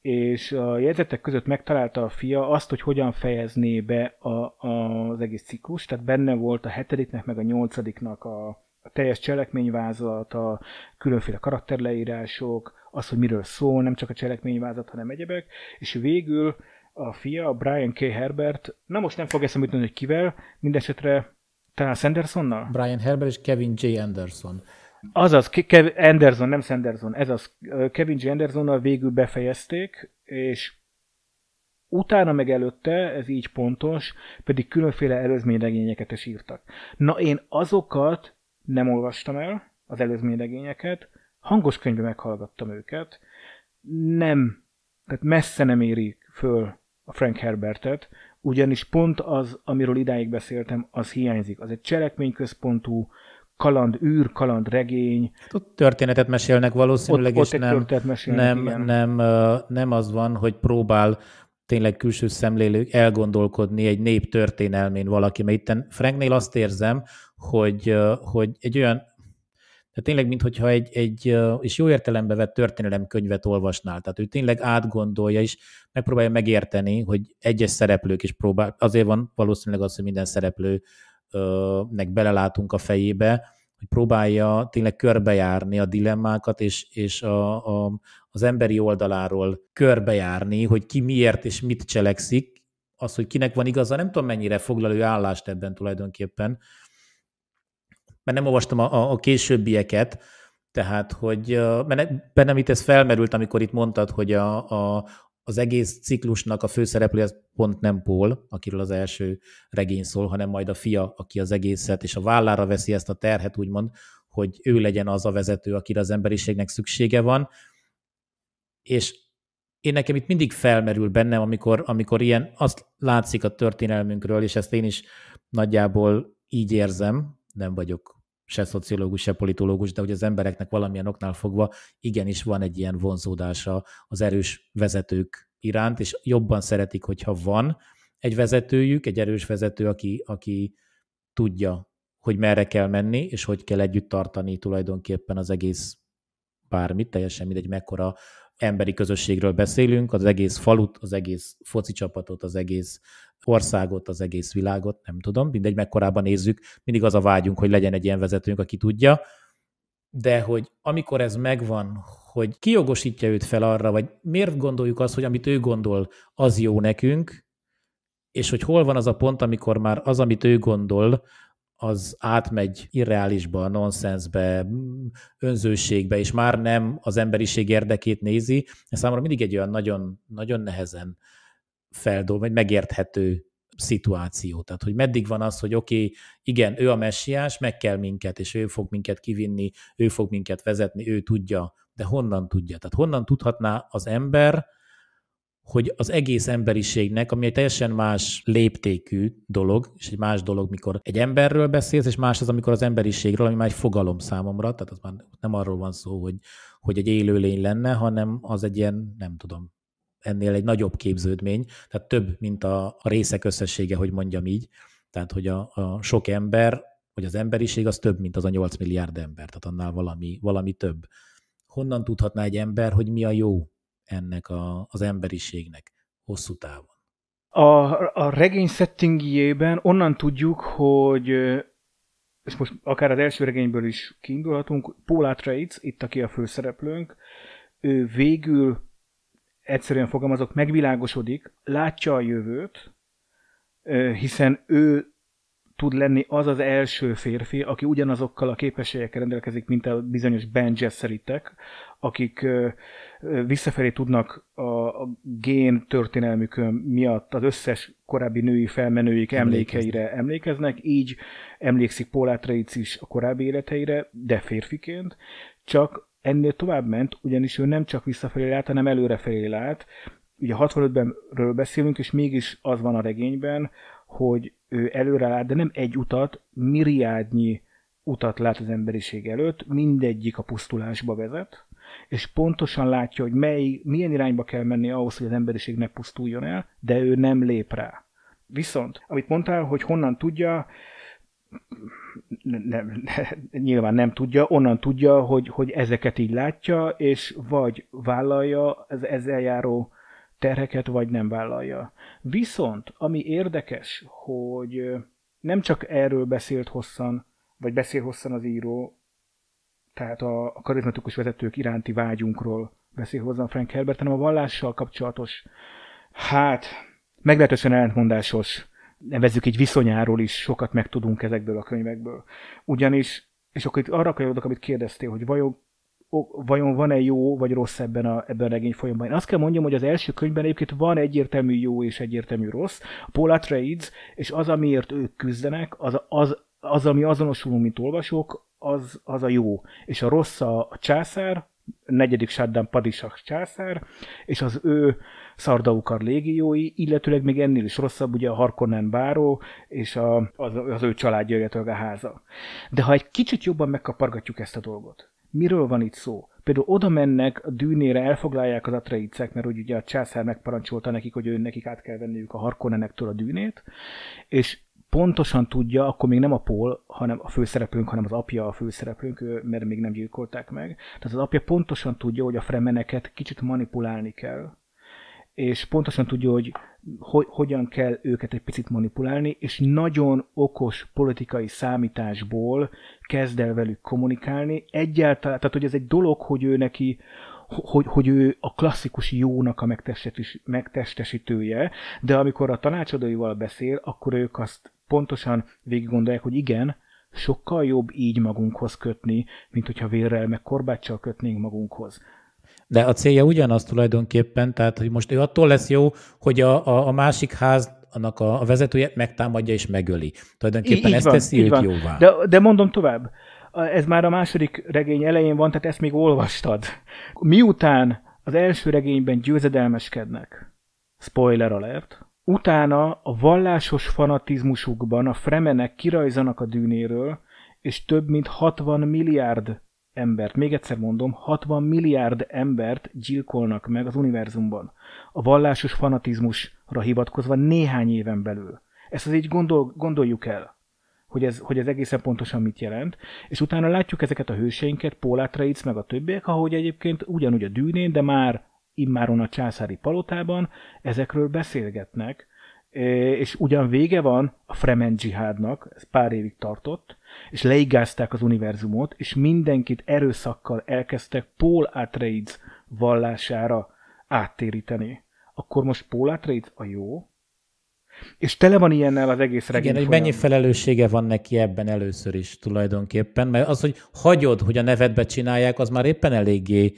és a jegyzetek között megtalálta a fia azt, hogy hogyan fejezné be a, a, az egész ciklus, tehát benne volt a hetediknek, meg a nyolcadiknak a, a teljes cselekményvázlat, a különféle karakterleírások, az, hogy miről szól, nem csak a cselekményvázat, hanem egyebek, és végül a fia, a Brian K. Herbert, na most nem fog eszembe jutni, hogy kivel, mindesetre talán Sandersonnal? Brian Herbert és Kevin J. Anderson. Azaz, Kev Anderson, nem Sanderson, ez az. Kevin J. Andersonnal végül befejezték, és utána meg előtte, ez így pontos, pedig különféle előzményregényeket is írtak. Na én azokat nem olvastam el, az előzményregényeket, hangos könyvben meghallgattam őket, nem, tehát messze nem éri föl a Frank Herbertet, ugyanis pont az, amiről idáig beszéltem, az hiányzik. Az egy cselekményközpontú, kaland űr, kaland regény. Hát ott történetet mesélnek valószínűleg, ott, és nem, mesélnek, nem, nem, nem, az van, hogy próbál tényleg külső szemlélők elgondolkodni egy nép történelmén valaki, mert itten Franknél azt érzem, hogy, hogy egy olyan tehát tényleg, mintha egy, egy, és jó értelembe vett történelemkönyvet olvasnál. Tehát ő tényleg átgondolja és megpróbálja megérteni, hogy egyes szereplők is próbál. Azért van valószínűleg az, hogy minden szereplőnek belelátunk a fejébe, hogy próbálja tényleg körbejárni a dilemmákat, és, és a, a, az emberi oldaláról körbejárni, hogy ki miért és mit cselekszik, az, hogy kinek van igaza, nem tudom mennyire foglalő állást ebben tulajdonképpen, mert nem olvastam a, a későbbieket, tehát, hogy mert bennem itt ez felmerült, amikor itt mondtad, hogy a, a, az egész ciklusnak a főszereplő az pont nem Paul, akiről az első regény szól, hanem majd a fia, aki az egészet, és a vállára veszi ezt a terhet, úgymond, hogy ő legyen az a vezető, akire az emberiségnek szüksége van. És én nekem itt mindig felmerül bennem, amikor, amikor ilyen, azt látszik a történelmünkről, és ezt én is nagyjából így érzem, nem vagyok se szociológus, se politológus, de hogy az embereknek valamilyen oknál fogva igenis van egy ilyen vonzódása az erős vezetők iránt, és jobban szeretik, hogyha van egy vezetőjük, egy erős vezető, aki, aki tudja, hogy merre kell menni, és hogy kell együtt tartani tulajdonképpen az egész bármit, teljesen mindegy, mekkora emberi közösségről beszélünk, az egész falut, az egész foci csapatot, az egész országot, az egész világot, nem tudom, mindegy, mekkorában nézzük, mindig az a vágyunk, hogy legyen egy ilyen vezetőnk, aki tudja, de hogy amikor ez megvan, hogy ki jogosítja őt fel arra, vagy miért gondoljuk azt, hogy amit ő gondol, az jó nekünk, és hogy hol van az a pont, amikor már az, amit ő gondol, az átmegy irreálisba, nonsensbe, önzőségbe, és már nem az emberiség érdekét nézi, ez számomra mindig egy olyan nagyon, nagyon nehezen feldol, vagy megérthető szituáció. Tehát, hogy meddig van az, hogy oké, okay, igen, ő a messiás, meg kell minket, és ő fog minket kivinni, ő fog minket vezetni, ő tudja, de honnan tudja? Tehát honnan tudhatná az ember, hogy az egész emberiségnek, ami egy teljesen más léptékű dolog, és egy más dolog, mikor egy emberről beszélsz, és más az, amikor az emberiségről, ami már egy fogalom számomra, tehát az már nem arról van szó, hogy, hogy egy élőlény lenne, hanem az egy ilyen, nem tudom, ennél egy nagyobb képződmény, tehát több, mint a, részek összessége, hogy mondjam így. Tehát, hogy a, a sok ember, vagy az emberiség az több, mint az a 8 milliárd ember, tehát annál valami, valami több. Honnan tudhatná egy ember, hogy mi a jó ennek a, az emberiségnek hosszú távon? A, a regény settingjében onnan tudjuk, hogy ezt most akár az első regényből is kiindulhatunk, Paul Traits, itt aki a főszereplőnk, ő végül egyszerűen fogalmazok, megvilágosodik, látja a jövőt, hiszen ő tud lenni az az első férfi, aki ugyanazokkal a képességekkel rendelkezik, mint a bizonyos Ben Jesseritek, akik visszafelé tudnak a, gén történelmükön miatt az összes korábbi női felmenőik emlékeire emlékeznek, így emlékszik Paul Atreides is a korábbi életeire, de férfiként, csak ennél tovább ment, ugyanis ő nem csak visszafelé lát, hanem előrefelé lát. Ugye 65 ről beszélünk, és mégis az van a regényben, hogy ő előre lát, de nem egy utat, milliárdnyi utat lát az emberiség előtt, mindegyik a pusztulásba vezet, és pontosan látja, hogy mely, milyen irányba kell menni ahhoz, hogy az emberiség ne pusztuljon el, de ő nem lép rá. Viszont, amit mondtál, hogy honnan tudja, nem, nem, nyilván nem tudja, onnan tudja, hogy, hogy ezeket így látja, és vagy vállalja az ezzel járó terheket, vagy nem vállalja. Viszont, ami érdekes, hogy nem csak erről beszélt hosszan, vagy beszél hosszan az író, tehát a, a karizmatikus vezetők iránti vágyunkról beszél hozzá Frank Herbert, hanem a vallással kapcsolatos, hát meglehetősen ellentmondásos nevezzük egy viszonyáról is sokat megtudunk ezekből a könyvekből. Ugyanis, és akkor itt arra kanyarodok, amit kérdeztél, hogy vajon, vajon van-e jó vagy rossz ebben a, ebben a regény folyamban. Én azt kell mondjam, hogy az első könyvben egyébként van egyértelmű jó és egyértelmű rossz. A Paul Atreides, és az, amiért ők küzdenek, az, az, az ami azonosulunk, mint olvasók, az, az a jó. És a rossz a, a császár, negyedik Saddam Padisak császár, és az ő Szardaukar légiói, illetőleg még ennél is rosszabb ugye a Harkonnen báró és a, az, az ő családja, illetve a háza. De ha egy kicsit jobban megkapargatjuk ezt a dolgot, miről van itt szó? Például oda mennek a dűnére, elfoglalják az atreicek, mert úgy ugye a császár megparancsolta nekik, hogy ő nekik át kell venniük a harkonnenektől a dűnét, és pontosan tudja, akkor még nem a Pól, hanem a főszereplőnk, hanem az apja a főszereplőnk, mert még nem gyilkolták meg. Tehát az apja pontosan tudja, hogy a fremeneket kicsit manipulálni kell és pontosan tudja, hogy ho- hogyan kell őket egy picit manipulálni, és nagyon okos politikai számításból kezd el velük kommunikálni. Egyáltalán, tehát hogy ez egy dolog, hogy ő neki, hogy, hogy ő a klasszikus jónak a megtestesítője, de amikor a tanácsadóival beszél, akkor ők azt pontosan végig gondolják, hogy igen, sokkal jobb így magunkhoz kötni, mint hogyha vérrel meg korbáccsal kötnénk magunkhoz. De a célja ugyanaz tulajdonképpen, tehát hogy most ő attól lesz jó, hogy a, a, a másik ház annak a, a vezetője megtámadja és megöli. Tulajdonképpen így ezt van, teszi őt van. jóvá. De, de mondom tovább, ez már a második regény elején van, tehát ezt még olvastad. Miután az első regényben győzedelmeskednek, spoiler alert, utána a vallásos fanatizmusukban a fremenek kirajzanak a dűnéről, és több mint 60 milliárd embert, még egyszer mondom, 60 milliárd embert gyilkolnak meg az univerzumban, a vallásos fanatizmusra hivatkozva néhány éven belül. Ezt azért gondol, gondoljuk el, hogy ez, hogy ez egészen pontosan mit jelent, és utána látjuk ezeket a hőseinket, Pólátraic meg a többiek, ahogy egyébként ugyanúgy a dűnén, de már immáron a császári palotában ezekről beszélgetnek, és ugyan vége van a Fremen dzsihádnak, ez pár évig tartott, és leigázták az univerzumot, és mindenkit erőszakkal elkezdtek Paul Atreides vallására áttéríteni. Akkor most Paul Atreides a jó? És tele van ilyennel az egész regény. Igen, hogy mennyi felelőssége van neki ebben először is tulajdonképpen, mert az, hogy hagyod, hogy a nevedbe csinálják, az már éppen eléggé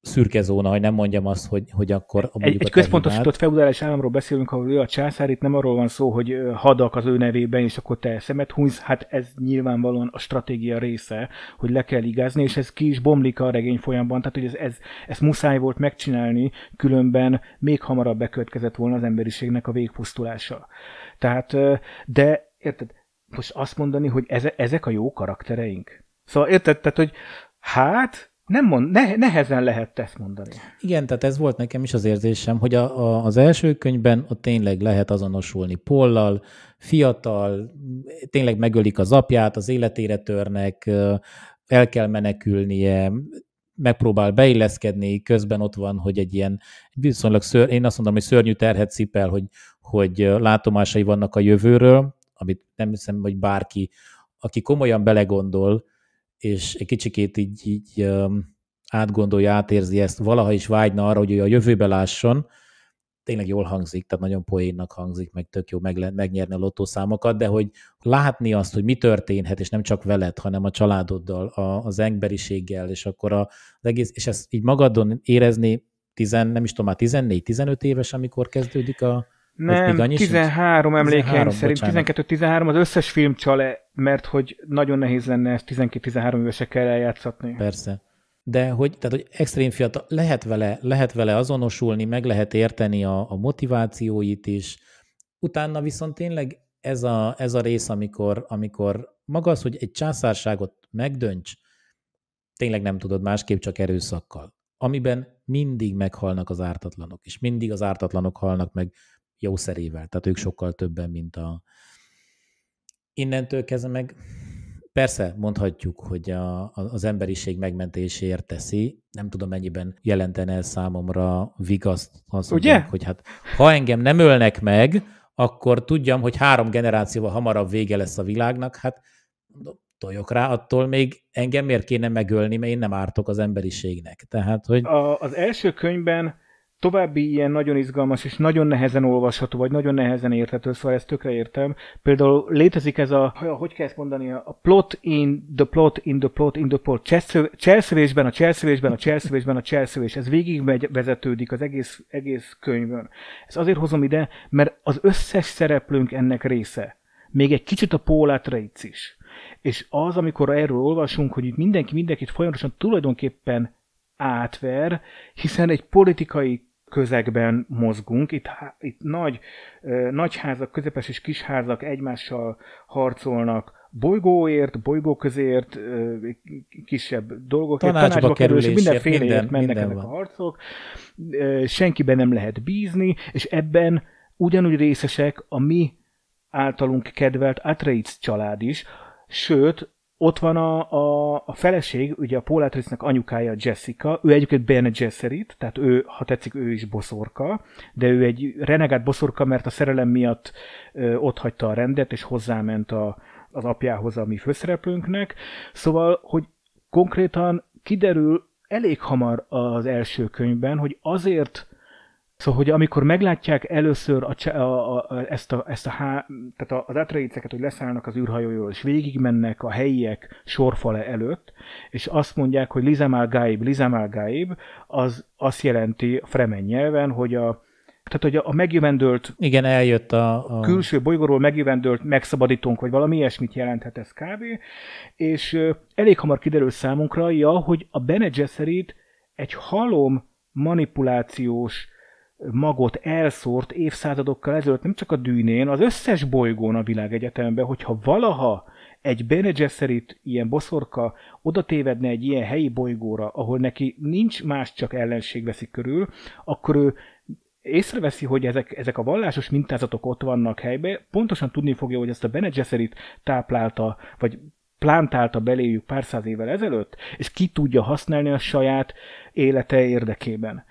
szürke zóna, hogy nem mondjam azt, hogy, hogy akkor... Egy, egy központosított feudális államról beszélünk, ahol ő a császár, itt nem arról van szó, hogy hadak az ő nevében, és akkor te szemet hunysz, hát ez nyilvánvalóan a stratégia része, hogy le kell igázni, és ez ki is bomlik a regény folyamban, tehát hogy ez, ez, ez muszáj volt megcsinálni, különben még hamarabb bekövetkezett volna az emberiségnek a végpusztulása. Tehát, de érted, most azt mondani, hogy ezek a jó karaktereink? Szóval érted, tehát, hogy hát, nem mond, ne, nehezen lehet ezt mondani. Igen, tehát ez volt nekem is az érzésem, hogy a, a, az első könyvben ott tényleg lehet azonosulni Pollal, fiatal, tényleg megölik az apját, az életére törnek, el kell menekülnie, megpróbál beilleszkedni, közben ott van, hogy egy ilyen viszonylag ször, én azt mondom, hogy szörnyű terhet cipel, hogy, hogy látomásai vannak a jövőről, amit nem hiszem, hogy bárki, aki komolyan belegondol, és egy kicsikét így, így átgondolja, átérzi ezt, valaha is vágyna arra, hogy ő a jövőbe lásson, tényleg jól hangzik, tehát nagyon poénnak hangzik, meg tök jó meg, megnyerni a lottószámokat, de hogy látni azt, hogy mi történhet, és nem csak veled, hanem a családoddal, a, az emberiséggel, és akkor a, az egész, és ezt így magadon érezni, tizen, nem is tudom, már 14-15 éves, amikor kezdődik a nem, 13 emlékeim szerint, 12-13, az összes film csale, mert hogy nagyon nehéz lenne ezt 12-13 évesekkel eljátszatni. Persze. De hogy, tehát, hogy extrém fiatal, lehet vele, lehet vele azonosulni, meg lehet érteni a, a motivációit is, utána viszont tényleg ez a, ez a rész, amikor, amikor maga az, hogy egy császárságot megdönts, tényleg nem tudod másképp, csak erőszakkal, amiben mindig meghalnak az ártatlanok, és mindig az ártatlanok halnak meg jószerével. Tehát ők sokkal többen, mint a... Innentől kezdve meg Persze, mondhatjuk, hogy a, az emberiség megmentéséért teszi. Nem tudom, mennyiben jelentene el számomra vigaszt az, Ugye? hogy hát ha engem nem ölnek meg, akkor tudjam, hogy három generációval hamarabb vége lesz a világnak. Hát toljok rá, attól még engem miért kéne megölni, mert én nem ártok az emberiségnek. Tehát, hogy... A, az első könyvben további ilyen nagyon izgalmas és nagyon nehezen olvasható, vagy nagyon nehezen érthető, szóval ezt tökre értem. Például létezik ez a, hogy kell ezt mondani, a plot in the plot in the plot in the plot, cselszövésben, a cselszövésben, a cselszövésben, a cselszövés, ez végig vezetődik az egész, egész könyvön. Ez azért hozom ide, mert az összes szereplőnk ennek része. Még egy kicsit a Paul is. És az, amikor erről olvasunk, hogy itt mindenki mindenkit folyamatosan tulajdonképpen átver, hiszen egy politikai közegben mozgunk. Itt, itt nagy, nagy házak, közepes és kis házak egymással harcolnak bolygóért, bolygó közért, kisebb dolgokért, tanácsba, tanácsba kerülés, mindenféleért minden, mennek minden ezek van. a harcok. Senkiben nem lehet bízni, és ebben ugyanúgy részesek a mi általunk kedvelt Atreides család is, sőt, ott van a, a, a feleség, ugye a Paul Atreusnek anyukája Jessica, ő egyébként Bene Gesserit, tehát ő, ha tetszik, ő is boszorka, de ő egy renegált boszorka, mert a szerelem miatt ö, ott hagyta a rendet, és hozzáment a, az apjához, a mi főszereplőnknek. Szóval, hogy konkrétan kiderül elég hamar az első könyvben, hogy azért Szóval, hogy amikor meglátják először a, a, a, ezt a, ezt a tehát az átrejéceket, hogy leszállnak az űrhajóról, és végigmennek a helyiek sorfale előtt, és azt mondják, hogy Lizamál Gaib, Lizamál Gaib, az azt jelenti fremen nyelven, hogy a, tehát, hogy a megjövendőlt... Igen, eljött a... a... Külső bolygóról megjövendőlt megszabadítunk, vagy valami ilyesmit jelenthet ez kb. És elég hamar kiderül számunkra, ja, hogy a Bene Gesserit egy halom manipulációs magot elszórt évszázadokkal ezelőtt nem csak a dűnén, az összes bolygón a világegyetemben, hogyha valaha egy Bene Gesserit, ilyen boszorka oda tévedne egy ilyen helyi bolygóra, ahol neki nincs más, csak ellenség veszik körül, akkor ő észreveszi, hogy ezek, ezek a vallásos mintázatok ott vannak helyben, pontosan tudni fogja, hogy ezt a Bene Gesserit táplálta, vagy plántálta beléjük pár száz évvel ezelőtt, és ki tudja használni a saját élete érdekében.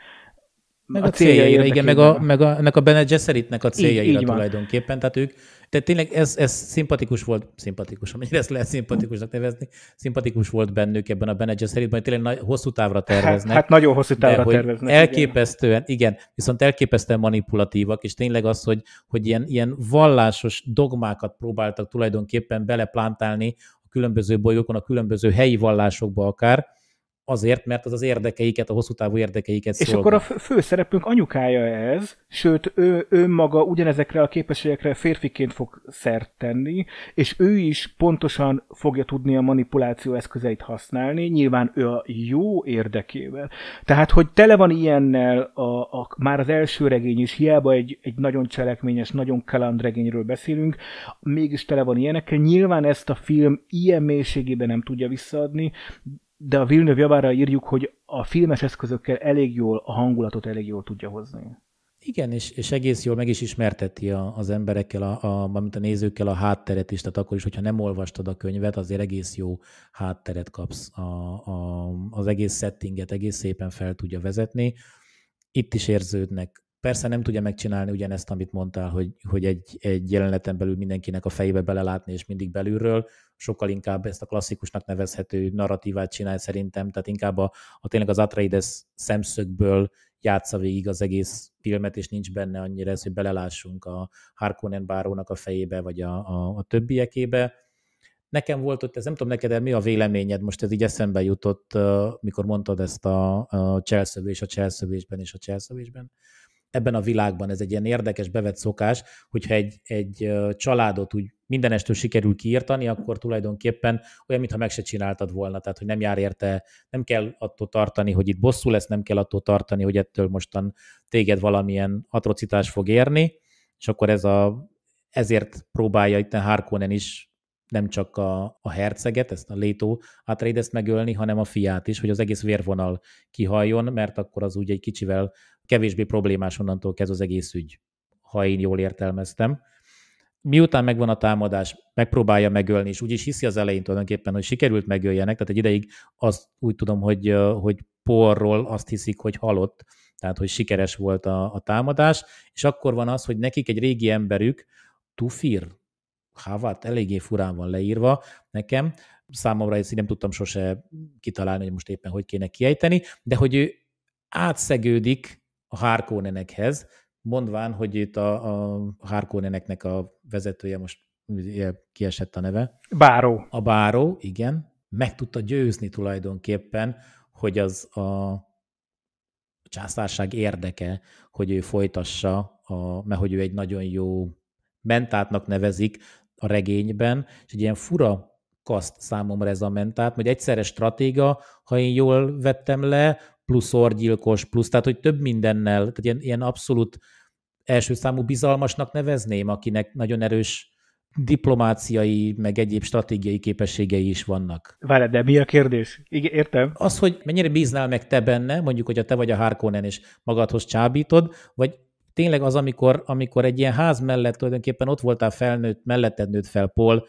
Meg a, a céljaira, céljaira igen, meg a, meg a, ennek a Bene Gesseritnek a céljaira így, így tulajdonképpen. Tehát ők, tehát tényleg ez, ez szimpatikus volt, szimpatikus, amennyire ezt lehet szimpatikusnak nevezni, szimpatikus volt bennük ebben a Bene Gesseritben, hogy tényleg hosszú távra hát- terveznek. Hát, hát nagyon hosszú távra de, terveznek. Elképesztően, igen. igen, viszont elképesztően manipulatívak, és tényleg az, hogy, hogy ilyen, ilyen vallásos dogmákat próbáltak tulajdonképpen beleplántálni a különböző bolygókon, a különböző helyi vallásokba akár, azért, mert az az érdekeiket, a hosszú távú érdekeiket És akkor a főszerepünk anyukája ez, sőt, ő, ő maga ugyanezekre a képességekre férfiként fog szert tenni, és ő is pontosan fogja tudni a manipuláció eszközeit használni, nyilván ő a jó érdekével. Tehát, hogy tele van ilyennel a, a már az első regény is, hiába egy, egy nagyon cselekményes, nagyon kaland regényről beszélünk, mégis tele van ilyenekkel, nyilván ezt a film ilyen mélységében nem tudja visszaadni, de a Villeneuve javára írjuk, hogy a filmes eszközökkel elég jól a hangulatot elég jól tudja hozni. Igen, és, és egész jól meg is ismerteti a, az emberekkel, a, a, a nézőkkel a hátteret is, tehát akkor is, hogyha nem olvastad a könyvet, azért egész jó hátteret kapsz, a, a, az egész settinget egész szépen fel tudja vezetni. Itt is érződnek Persze nem tudja megcsinálni ugyanezt, amit mondtál, hogy, hogy egy, egy jeleneten belül mindenkinek a fejébe belelátni, és mindig belülről, sokkal inkább ezt a klasszikusnak nevezhető narratívát csinál szerintem, tehát inkább a, a tényleg az Atreides szemszögből játsza végig az egész filmet, és nincs benne annyira ez, hogy belelássunk a Harkonnen bárónak a fejébe, vagy a, a, a többiekébe. Nekem volt ott, ez nem tudom neked, mi a véleményed, most ez így eszembe jutott, mikor mondtad ezt a, a cselszövés, a cselszövésben és a cselszövésben, ebben a világban ez egy ilyen érdekes bevett szokás, hogyha egy, egy családot úgy mindenestől sikerül kiírtani, akkor tulajdonképpen olyan, mintha meg se csináltad volna, tehát hogy nem jár érte, nem kell attól tartani, hogy itt bosszú lesz, nem kell attól tartani, hogy ettől mostan téged valamilyen atrocitás fog érni, és akkor ez a, ezért próbálja itt a Harkonnen is nem csak a, a herceget, ezt a Létó Atreides megölni, hanem a fiát is, hogy az egész vérvonal kihaljon, mert akkor az úgy egy kicsivel kevésbé problémás onnantól kezd az egész ügy, ha én jól értelmeztem. Miután megvan a támadás, megpróbálja megölni, és úgyis hiszi az elején tulajdonképpen, hogy sikerült megöljenek, tehát egy ideig azt úgy tudom, hogy, hogy porról azt hiszik, hogy halott, tehát hogy sikeres volt a, a támadás, és akkor van az, hogy nekik egy régi emberük, Tufir, Havat, eléggé furán van leírva nekem, számomra ezt nem tudtam sose kitalálni, hogy most éppen hogy kéne kiejteni, de hogy ő átszegődik a Harkonnenekhez, mondván, hogy itt a, a Harkonneneknek a vezetője, most kiesett a neve. Báró. A Báró, igen. Meg tudta győzni tulajdonképpen, hogy az a császárság érdeke, hogy ő folytassa, a, mert hogy ő egy nagyon jó mentátnak nevezik a regényben, és egy ilyen fura kaszt számomra ez a mentát, hogy egyszerre stratéga, ha én jól vettem le, plusz orgyilkos, plusz, tehát hogy több mindennel, tehát ilyen, ilyen abszolút első számú bizalmasnak nevezném, akinek nagyon erős diplomáciai, meg egyéb stratégiai képességei is vannak. Várj, de mi a kérdés? Igen, értem. Az, hogy mennyire bíznál meg te benne, mondjuk, hogyha te vagy a Harkonnen és magadhoz csábítod, vagy tényleg az, amikor, amikor egy ilyen ház mellett tulajdonképpen ott voltál felnőtt, melletted nőtt fel Paul,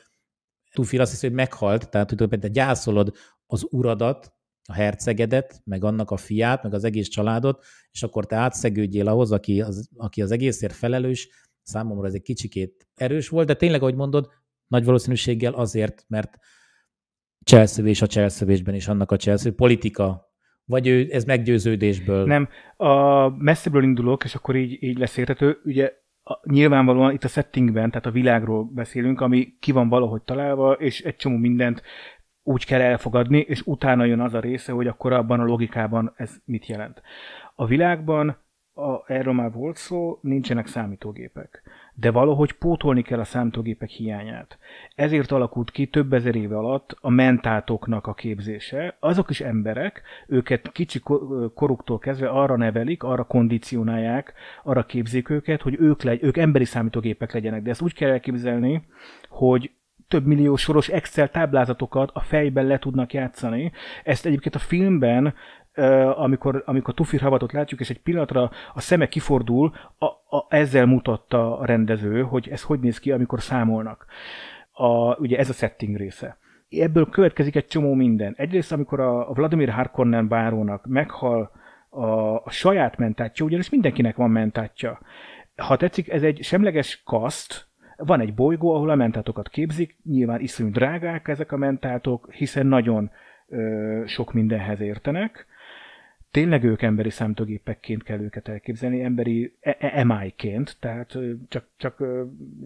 Tufil azt hiszi, hogy meghalt, tehát hogy te gyászolod az uradat, a hercegedet, meg annak a fiát, meg az egész családot, és akkor te átszegődjél ahhoz, aki az, aki az egészért felelős, számomra ez egy kicsikét erős volt, de tényleg, ahogy mondod, nagy valószínűséggel azért, mert cselszövés a cselszövésben is annak a cselszövés, politika vagy ő, ez meggyőződésből? Nem, a messzebbről indulok, és akkor így, így lesz értető. Ugye a, nyilvánvalóan itt a settingben, tehát a világról beszélünk, ami ki van valahogy találva, és egy csomó mindent úgy kell elfogadni, és utána jön az a része, hogy akkor abban a logikában ez mit jelent. A világban, a, erről már volt szó, nincsenek számítógépek. De valahogy pótolni kell a számítógépek hiányát. Ezért alakult ki több ezer éve alatt a mentátoknak a képzése. Azok is emberek, őket kicsi koruktól kezdve arra nevelik, arra kondicionálják, arra képzik őket, hogy ők, legy, ők emberi számítógépek legyenek. De ezt úgy kell elképzelni, hogy több millió soros Excel táblázatokat a fejben le tudnak játszani. Ezt egyébként a filmben amikor, amikor Tufir Havatot látjuk, és egy pillanatra a szeme kifordul, a, a, ezzel mutatta a rendező, hogy ez hogy néz ki, amikor számolnak. A, ugye ez a setting része. Ebből következik egy csomó minden. Egyrészt, amikor a, a Vladimir Harkonnen bárónak meghal a, a saját mentátja, ugyanis mindenkinek van mentátja. Ha tetszik, ez egy semleges kaszt, van egy bolygó, ahol a mentátokat képzik, nyilván iszonyú drágák ezek a mentátok, hiszen nagyon ö, sok mindenhez értenek. Tényleg ők emberi számítógépekként kell őket elképzelni, emberi e-, e-, MI-ként, tehát csak, csak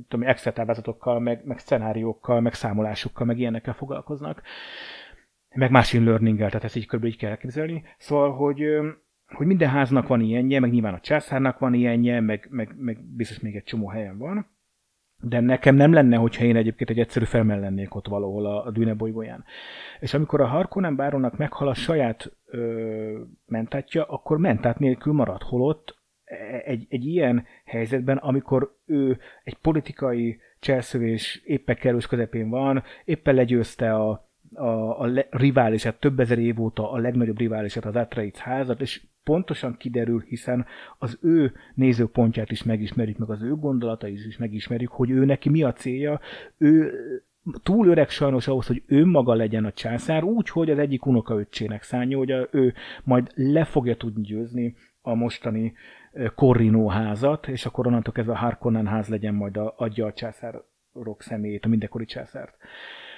tudom, Excel táblázatokkal, meg, meg szenáriókkal, meg számolásukkal, meg ilyenekkel foglalkoznak, meg machine learning el tehát ezt így körülbelül így kell elképzelni. Szóval, hogy hogy minden háznak van ilyenje, meg nyilván a császárnak van ilyenje, meg, meg, meg biztos még egy csomó helyen van de nekem nem lenne, hogyha én egyébként egy egyszerű felmen lennék ott valahol a, Düne bolygóján. És amikor a Harkonnen báronnak meghal a saját ö, mentátja, akkor mentát nélkül marad, holott egy, egy ilyen helyzetben, amikor ő egy politikai cselszövés éppen kerülés közepén van, éppen legyőzte a, a, a le, riválisát, több ezer év óta a legnagyobb riválisát, az Atreides házat, és pontosan kiderül, hiszen az ő nézőpontját is megismerjük, meg az ő gondolatait is megismerjük, hogy ő neki mi a célja, ő túl öreg sajnos ahhoz, hogy ő maga legyen a császár, úgy, hogy az egyik unokaöccsének szánja, hogy a, ő majd le fogja tudni győzni a mostani Korinó eh, házat, és akkor onnantól kezdve a Harkonnen ház legyen majd a, adja a császárok szemét, a mindenkori császárt.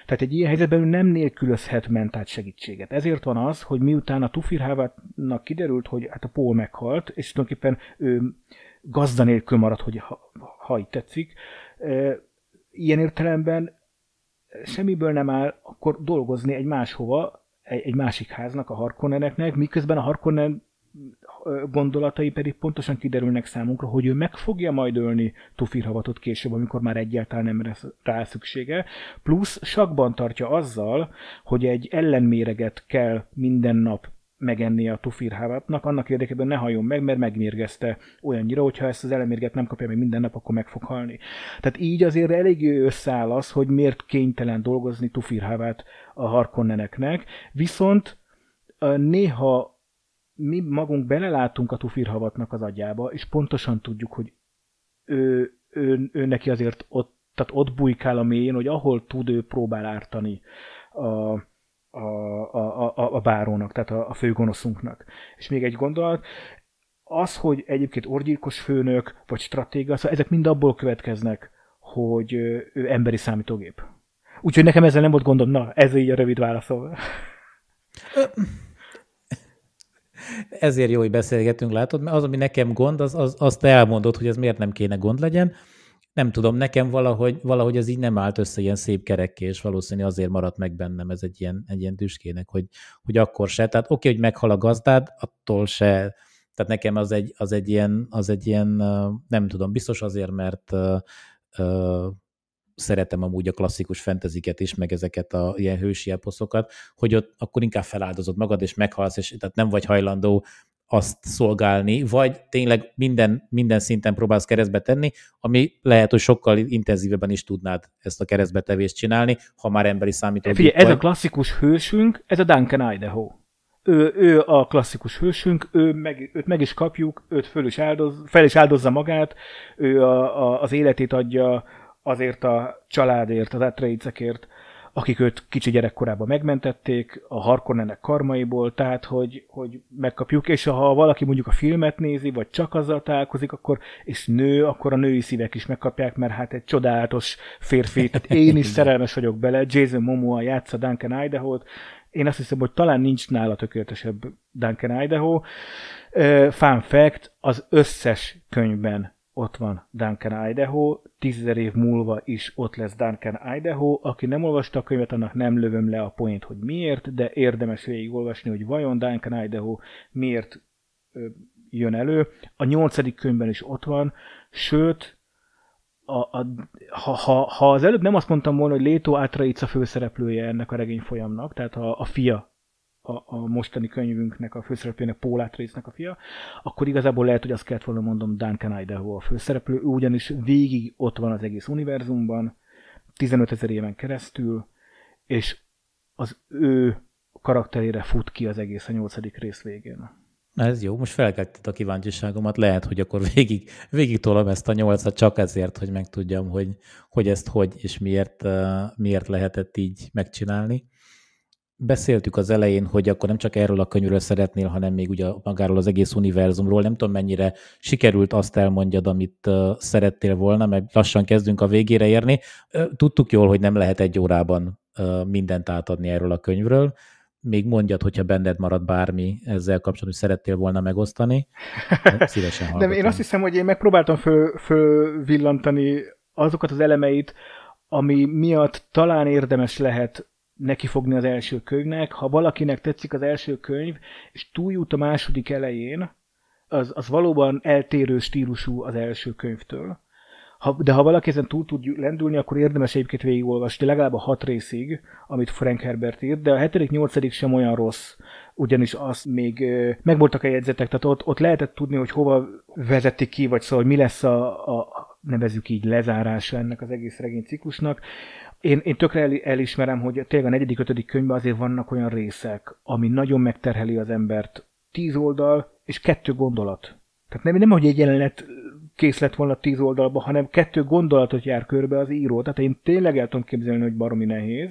Tehát egy ilyen helyzetben ő nem nélkülözhet mentált segítséget. Ezért van az, hogy miután a Tufirhávátnak kiderült, hogy hát a pól meghalt, és tulajdonképpen ő gazda nélkül maradt, hogy ha, ha tetszik, e, ilyen értelemben semmiből nem áll akkor dolgozni egy máshova, egy, egy másik háznak, a Harkonneneknek, miközben a Harkonnen gondolatai pedig pontosan kiderülnek számunkra, hogy ő meg fogja majd ölni Tufirhavatot később, amikor már egyáltalán nem lesz rá szüksége, plusz sakban tartja azzal, hogy egy ellenméreget kell minden nap megenni a tufirhávatnak, annak érdekében ne halljon meg, mert megmérgezte olyannyira, hogyha ezt az elemérget nem kapja meg minden nap, akkor meg fog halni. Tehát így azért elég összeáll az, hogy miért kénytelen dolgozni tufirhávát a harkonneneknek, viszont néha mi magunk belelátunk a tufirhavatnak az agyába, és pontosan tudjuk, hogy ő, ő, ő neki azért ott, tehát ott bujkál a mélyén, hogy ahol tud, ő próbál ártani a, a, a, a, a bárónak, tehát a, a főgonoszunknak. És még egy gondolat, az, hogy egyébként orgyilkos főnök, vagy stratéga, szóval ezek mind abból következnek, hogy ő emberi számítógép. Úgyhogy nekem ezzel nem volt gondom. Na, ez így a rövid válaszol. Ezért jó, hogy beszélgetünk, látod, mert az, ami nekem gond, az, az, azt elmondod, hogy ez miért nem kéne gond legyen. Nem tudom, nekem valahogy, valahogy ez így nem állt össze ilyen szép kerekké, és valószínű azért maradt meg bennem ez egy ilyen, egy ilyen tüskének, hogy, hogy akkor se. Tehát oké, okay, hogy meghal a gazdád, attól se tehát nekem az egy, az egy ilyen, az egy ilyen nem tudom, biztos azért, mert uh, uh, szeretem amúgy a klasszikus fenteziket is, meg ezeket a ilyen hősi eposzokat, hogy ott akkor inkább feláldozod magad, és meghalsz, és tehát nem vagy hajlandó azt szolgálni, vagy tényleg minden, minden szinten próbálsz keresztbe tenni, ami lehet, hogy sokkal intenzívebben is tudnád ezt a keresztbetevést csinálni, ha már emberi számítógép. Figyelj, ez a klasszikus hősünk, ez a Duncan Idaho. Ő, ő a klasszikus hősünk, ő meg, őt meg is kapjuk, őt föl is áldoz, fel is áldozza magát, ő a, a, az életét adja azért a családért, az Atreidsekért, akik őt kicsi gyerekkorában megmentették, a Harkonnenek karmaiból, tehát hogy, hogy megkapjuk, és ha valaki mondjuk a filmet nézi, vagy csak azzal találkozik, akkor, és nő, akkor a női szívek is megkapják, mert hát egy csodálatos férfi, tehát én is szerelmes vagyok bele, Jason Momoa játsza Duncan idaho -t. én azt hiszem, hogy talán nincs nála tökéletesebb Duncan Idaho. Fun fact, az összes könyvben ott van Duncan Idaho, tízezer év múlva is ott lesz Duncan Idaho, aki nem olvasta a könyvet, annak nem lövöm le a point, hogy miért, de érdemes végigolvasni, hogy vajon Duncan Idaho miért ö, jön elő. A nyolcadik könyvben is ott van, sőt, a, a, ha, ha, ha az előbb nem azt mondtam volna, hogy Létó Átraica főszereplője ennek a regény folyamnak, tehát a, a fia a, a mostani könyvünknek a főszereplőnek, Paul atreides a fia, akkor igazából lehet, hogy azt kellett volna mondom Duncan Idaho a főszereplő, ő ugyanis végig ott van az egész univerzumban, 15 ezer éven keresztül, és az ő karakterére fut ki az egész a nyolcadik rész végén. Na ez jó, most felkeltett a kíváncsiságomat, lehet, hogy akkor végig, végig tolom ezt a nyolcat csak ezért, hogy megtudjam, hogy, hogy ezt hogy és miért, eh, miért lehetett így megcsinálni beszéltük az elején, hogy akkor nem csak erről a könyvről szeretnél, hanem még ugye magáról az egész univerzumról. Nem tudom, mennyire sikerült azt elmondjad, amit szerettél volna, mert lassan kezdünk a végére érni. Tudtuk jól, hogy nem lehet egy órában mindent átadni erről a könyvről. Még mondjad, hogyha benned marad bármi ezzel kapcsolatban, hogy szerettél volna megosztani. Szívesen De én azt hiszem, hogy én megpróbáltam föl, fölvillantani azokat az elemeit, ami miatt talán érdemes lehet nekifogni az első könyvnek. Ha valakinek tetszik az első könyv, és túljut a második elején, az, az valóban eltérő stílusú az első könyvtől. Ha, de ha valaki ezen túl tud lendülni, akkor érdemes egyébként végigolvasni, legalább a hat részig, amit Frank Herbert írt, de a hetedik, nyolcadik sem olyan rossz, ugyanis az még megvoltak a jegyzetek, tehát ott, ott lehetett tudni, hogy hova vezetik ki, vagy szóval, hogy mi lesz a, a nevezük így lezárása ennek az egész regény ciklusnak én, én tökre el, elismerem, hogy tényleg a negyedik, ötödik könyvben azért vannak olyan részek, ami nagyon megterheli az embert. Tíz oldal és kettő gondolat. Tehát nem, nem hogy egy jelenet kész lett volna tíz oldalba, hanem kettő gondolatot jár körbe az író. Tehát én tényleg el tudom képzelni, hogy baromi nehéz,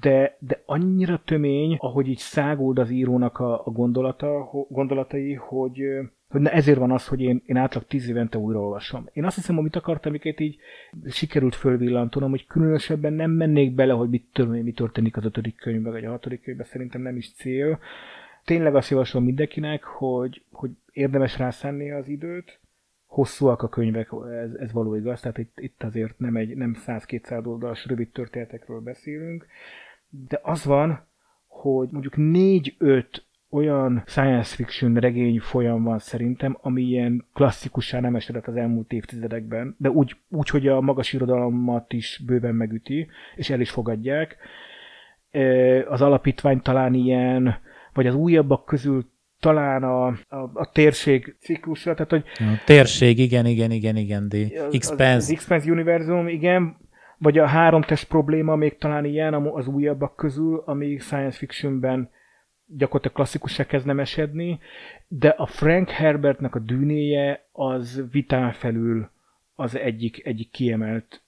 de, de annyira tömény, ahogy így száguld az írónak a, a gondolata, gondolatai, hogy hogy na ezért van az, hogy én, én átlag tíz évente újraolvasom. Én azt hiszem, amit akartam, amiket így sikerült fölvillantanom, hogy különösebben nem mennék bele, hogy mit tör, mi történik az ötödik könyvben, vagy a hatodik könyvben, szerintem nem is cél. Tényleg azt javaslom mindenkinek, hogy, hogy érdemes rászenni az időt, hosszúak a könyvek, ez, ez való igaz, tehát itt, itt azért nem, egy, nem 100-200 oldalas rövid történetekről beszélünk, de az van, hogy mondjuk 4-5 olyan science fiction regény folyam van szerintem, ami ilyen klasszikussá nem esedett az elmúlt évtizedekben, de úgy, úgy, hogy a magas irodalmat is bőven megüti, és el is fogadják. Az alapítvány talán ilyen, vagy az újabbak közül talán a, a, a térség ciklusra, tehát hogy... A térség, igen, igen, igen, igen, de Expanse. Az, az Expense univerzum, igen, vagy a három test probléma még talán ilyen az újabbak közül, ami science fictionben gyakorlatilag klasszikusra nem esedni, de a Frank Herbertnek a dűnéje az vitán felül az egyik, egyik kiemelt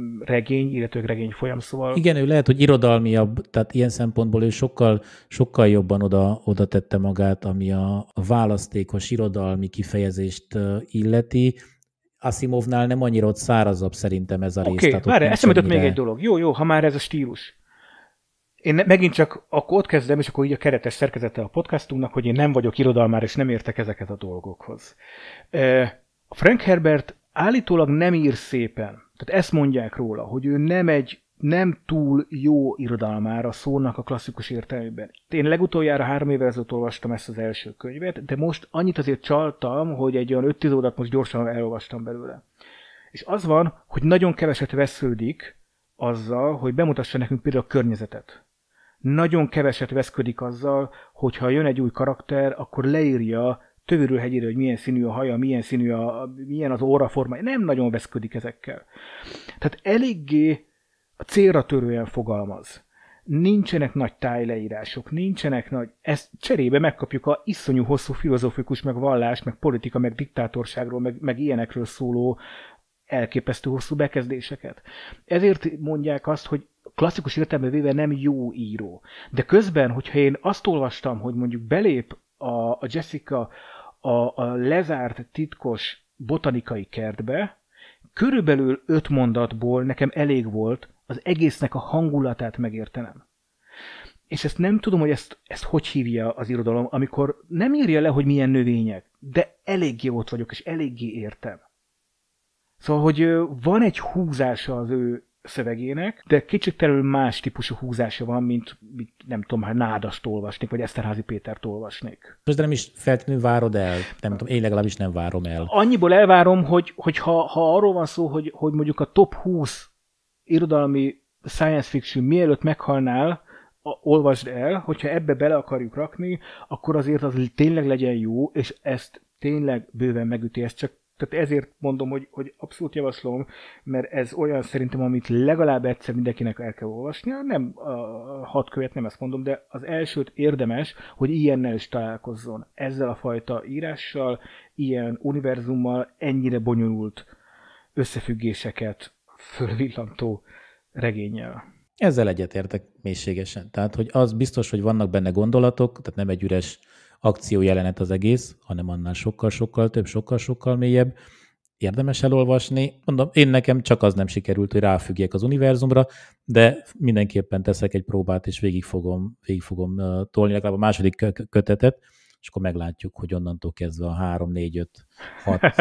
mm, regény, illetve regény folyam, szóval... Igen, ő lehet, hogy irodalmiabb, tehát ilyen szempontból ő sokkal, sokkal jobban oda, oda tette magát, ami a, a választékos irodalmi kifejezést illeti. Asimovnál nem annyira ott szárazabb szerintem ez a rész. Oké, várj, még egy dolog. Jó, jó, ha már ez a stílus én megint csak akkor ott kezdem, és akkor így a keretes szerkezete a podcastunknak, hogy én nem vagyok irodalmár, és nem értek ezeket a dolgokhoz. Frank Herbert állítólag nem ír szépen. Tehát ezt mondják róla, hogy ő nem egy nem túl jó irodalmár a szónak a klasszikus értelmében. Én legutoljára három évvel ezelőtt olvastam ezt az első könyvet, de most annyit azért csaltam, hogy egy olyan öt órat most gyorsan elolvastam belőle. És az van, hogy nagyon keveset vesződik azzal, hogy bemutassa nekünk például a környezetet nagyon keveset veszködik azzal, hogyha jön egy új karakter, akkor leírja tövéről hegyére, hogy milyen színű a haja, milyen színű a, milyen az óraforma, nem nagyon veszködik ezekkel. Tehát eléggé a célra törően fogalmaz. Nincsenek nagy tájleírások, nincsenek nagy... Ezt cserébe megkapjuk a iszonyú hosszú filozófikus, meg vallás, meg politika, meg diktátorságról, meg, meg ilyenekről szóló elképesztő hosszú bekezdéseket. Ezért mondják azt, hogy klasszikus értelme véve nem jó író. De közben, hogyha én azt olvastam, hogy mondjuk belép a, a Jessica a, a lezárt titkos botanikai kertbe, körülbelül öt mondatból nekem elég volt az egésznek a hangulatát megértenem. És ezt nem tudom, hogy ezt, ezt hogy hívja az irodalom, amikor nem írja le, hogy milyen növények, de eléggé ott vagyok, és eléggé értem. Szóval, hogy van egy húzása az ő szövegének, de kicsit terül más típusú húzása van, mint, mint nem tudom, hát Nádaszt olvasnék, vagy Eszterházi Pétert olvasnék. Most de nem is feltétlenül várod el, nem tudom, én legalábbis nem várom el. Annyiból elvárom, hogy, hogy ha, ha arról van szó, hogy, hogy mondjuk a top 20 irodalmi science fiction mielőtt meghalnál, olvasd el, hogyha ebbe bele akarjuk rakni, akkor azért az tényleg legyen jó, és ezt tényleg bőven megüti, ezt csak tehát ezért mondom, hogy, hogy abszolút javaslom, mert ez olyan szerintem, amit legalább egyszer mindenkinek el kell olvasnia, nem a hat követ, nem ezt mondom, de az elsőt érdemes, hogy ilyennel is találkozzon, ezzel a fajta írással, ilyen univerzummal, ennyire bonyolult összefüggéseket fölvillantó regényel. Ezzel egyetértek mélységesen. Tehát, hogy az biztos, hogy vannak benne gondolatok, tehát nem egy üres akció jelenet az egész, hanem annál sokkal-sokkal több, sokkal-sokkal mélyebb. Érdemes elolvasni. Mondom, én nekem csak az nem sikerült, hogy ráfüggjek az univerzumra, de mindenképpen teszek egy próbát, és végig fogom, végig fogom tolni legalább a második kötetet, és akkor meglátjuk, hogy onnantól kezdve a 3, 4, 5, 6, 7,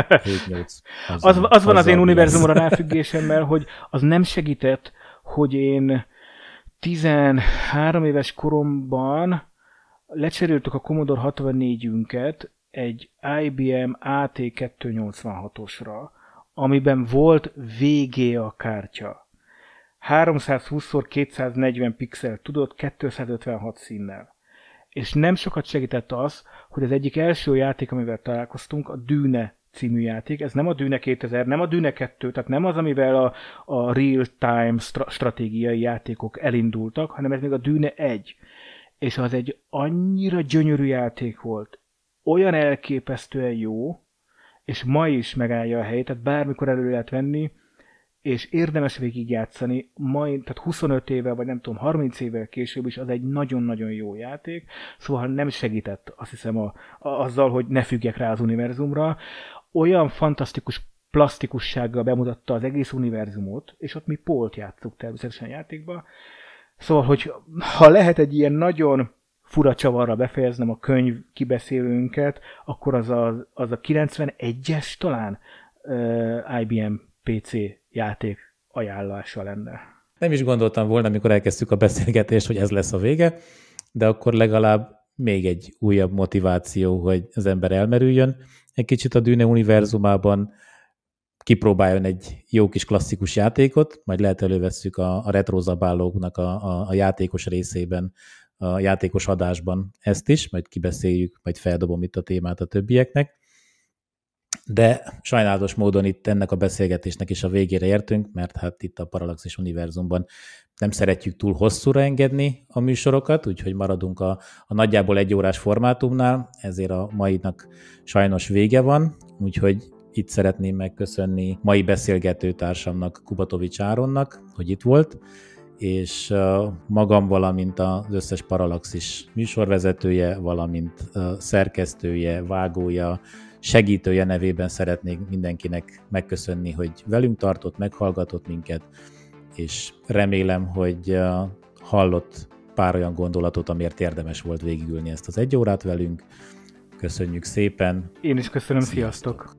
8. Az, az, az van az, az én univerzumra ráfüggésemmel, hogy az nem segített, hogy én 13 éves koromban lecseréltük a Commodore 64-ünket egy IBM AT286-osra, amiben volt VGA kártya. 320x240 pixel tudott 256 színnel. És nem sokat segített az, hogy az egyik első játék, amivel találkoztunk, a Dűne című játék. Ez nem a Dűne 2000, nem a Dűne 2, tehát nem az, amivel a, a real-time stra- stratégiai játékok elindultak, hanem ez még a Dűne 1 és az egy annyira gyönyörű játék volt, olyan elképesztően jó, és ma is megállja a helyét, tehát bármikor elő lehet venni, és érdemes végigjátszani, mai, tehát 25 éve, vagy nem tudom, 30 évvel később is, az egy nagyon-nagyon jó játék, szóval nem segített, azt hiszem, a, a, azzal, hogy ne függjek rá az univerzumra. Olyan fantasztikus plastikussággal bemutatta az egész univerzumot, és ott mi Pólt játszunk természetesen játékba, Szóval, hogy ha lehet egy ilyen nagyon fura csavarra befejeznem a könyv kibeszélőnket, akkor az a, az a 91-es talán uh, IBM PC játék ajánlása lenne. Nem is gondoltam volna, amikor elkezdtük a beszélgetést, hogy ez lesz a vége, de akkor legalább még egy újabb motiváció, hogy az ember elmerüljön egy kicsit a Dűne univerzumában, kipróbáljon egy jó kis klasszikus játékot, majd lehet elővesszük a, a retrozabálóknak a, a, a játékos részében, a játékos adásban ezt is, majd kibeszéljük, majd feldobom itt a témát a többieknek. De sajnálatos módon itt ennek a beszélgetésnek is a végére értünk, mert hát itt a Parallaxis Univerzumban nem szeretjük túl hosszúra engedni a műsorokat, úgyhogy maradunk a, a nagyjából egy órás formátumnál, ezért a mainak sajnos vége van, úgyhogy itt szeretném megköszönni mai beszélgető társamnak, Kubatovics Áronnak, hogy itt volt, és magam, valamint az összes Paralaxis műsorvezetője, valamint szerkesztője, vágója, segítője nevében szeretnék mindenkinek megköszönni, hogy velünk tartott, meghallgatott minket, és remélem, hogy hallott pár olyan gondolatot, amiért érdemes volt végigülni ezt az egy órát velünk. Köszönjük szépen! Én is köszönöm, sziasztok! sziasztok.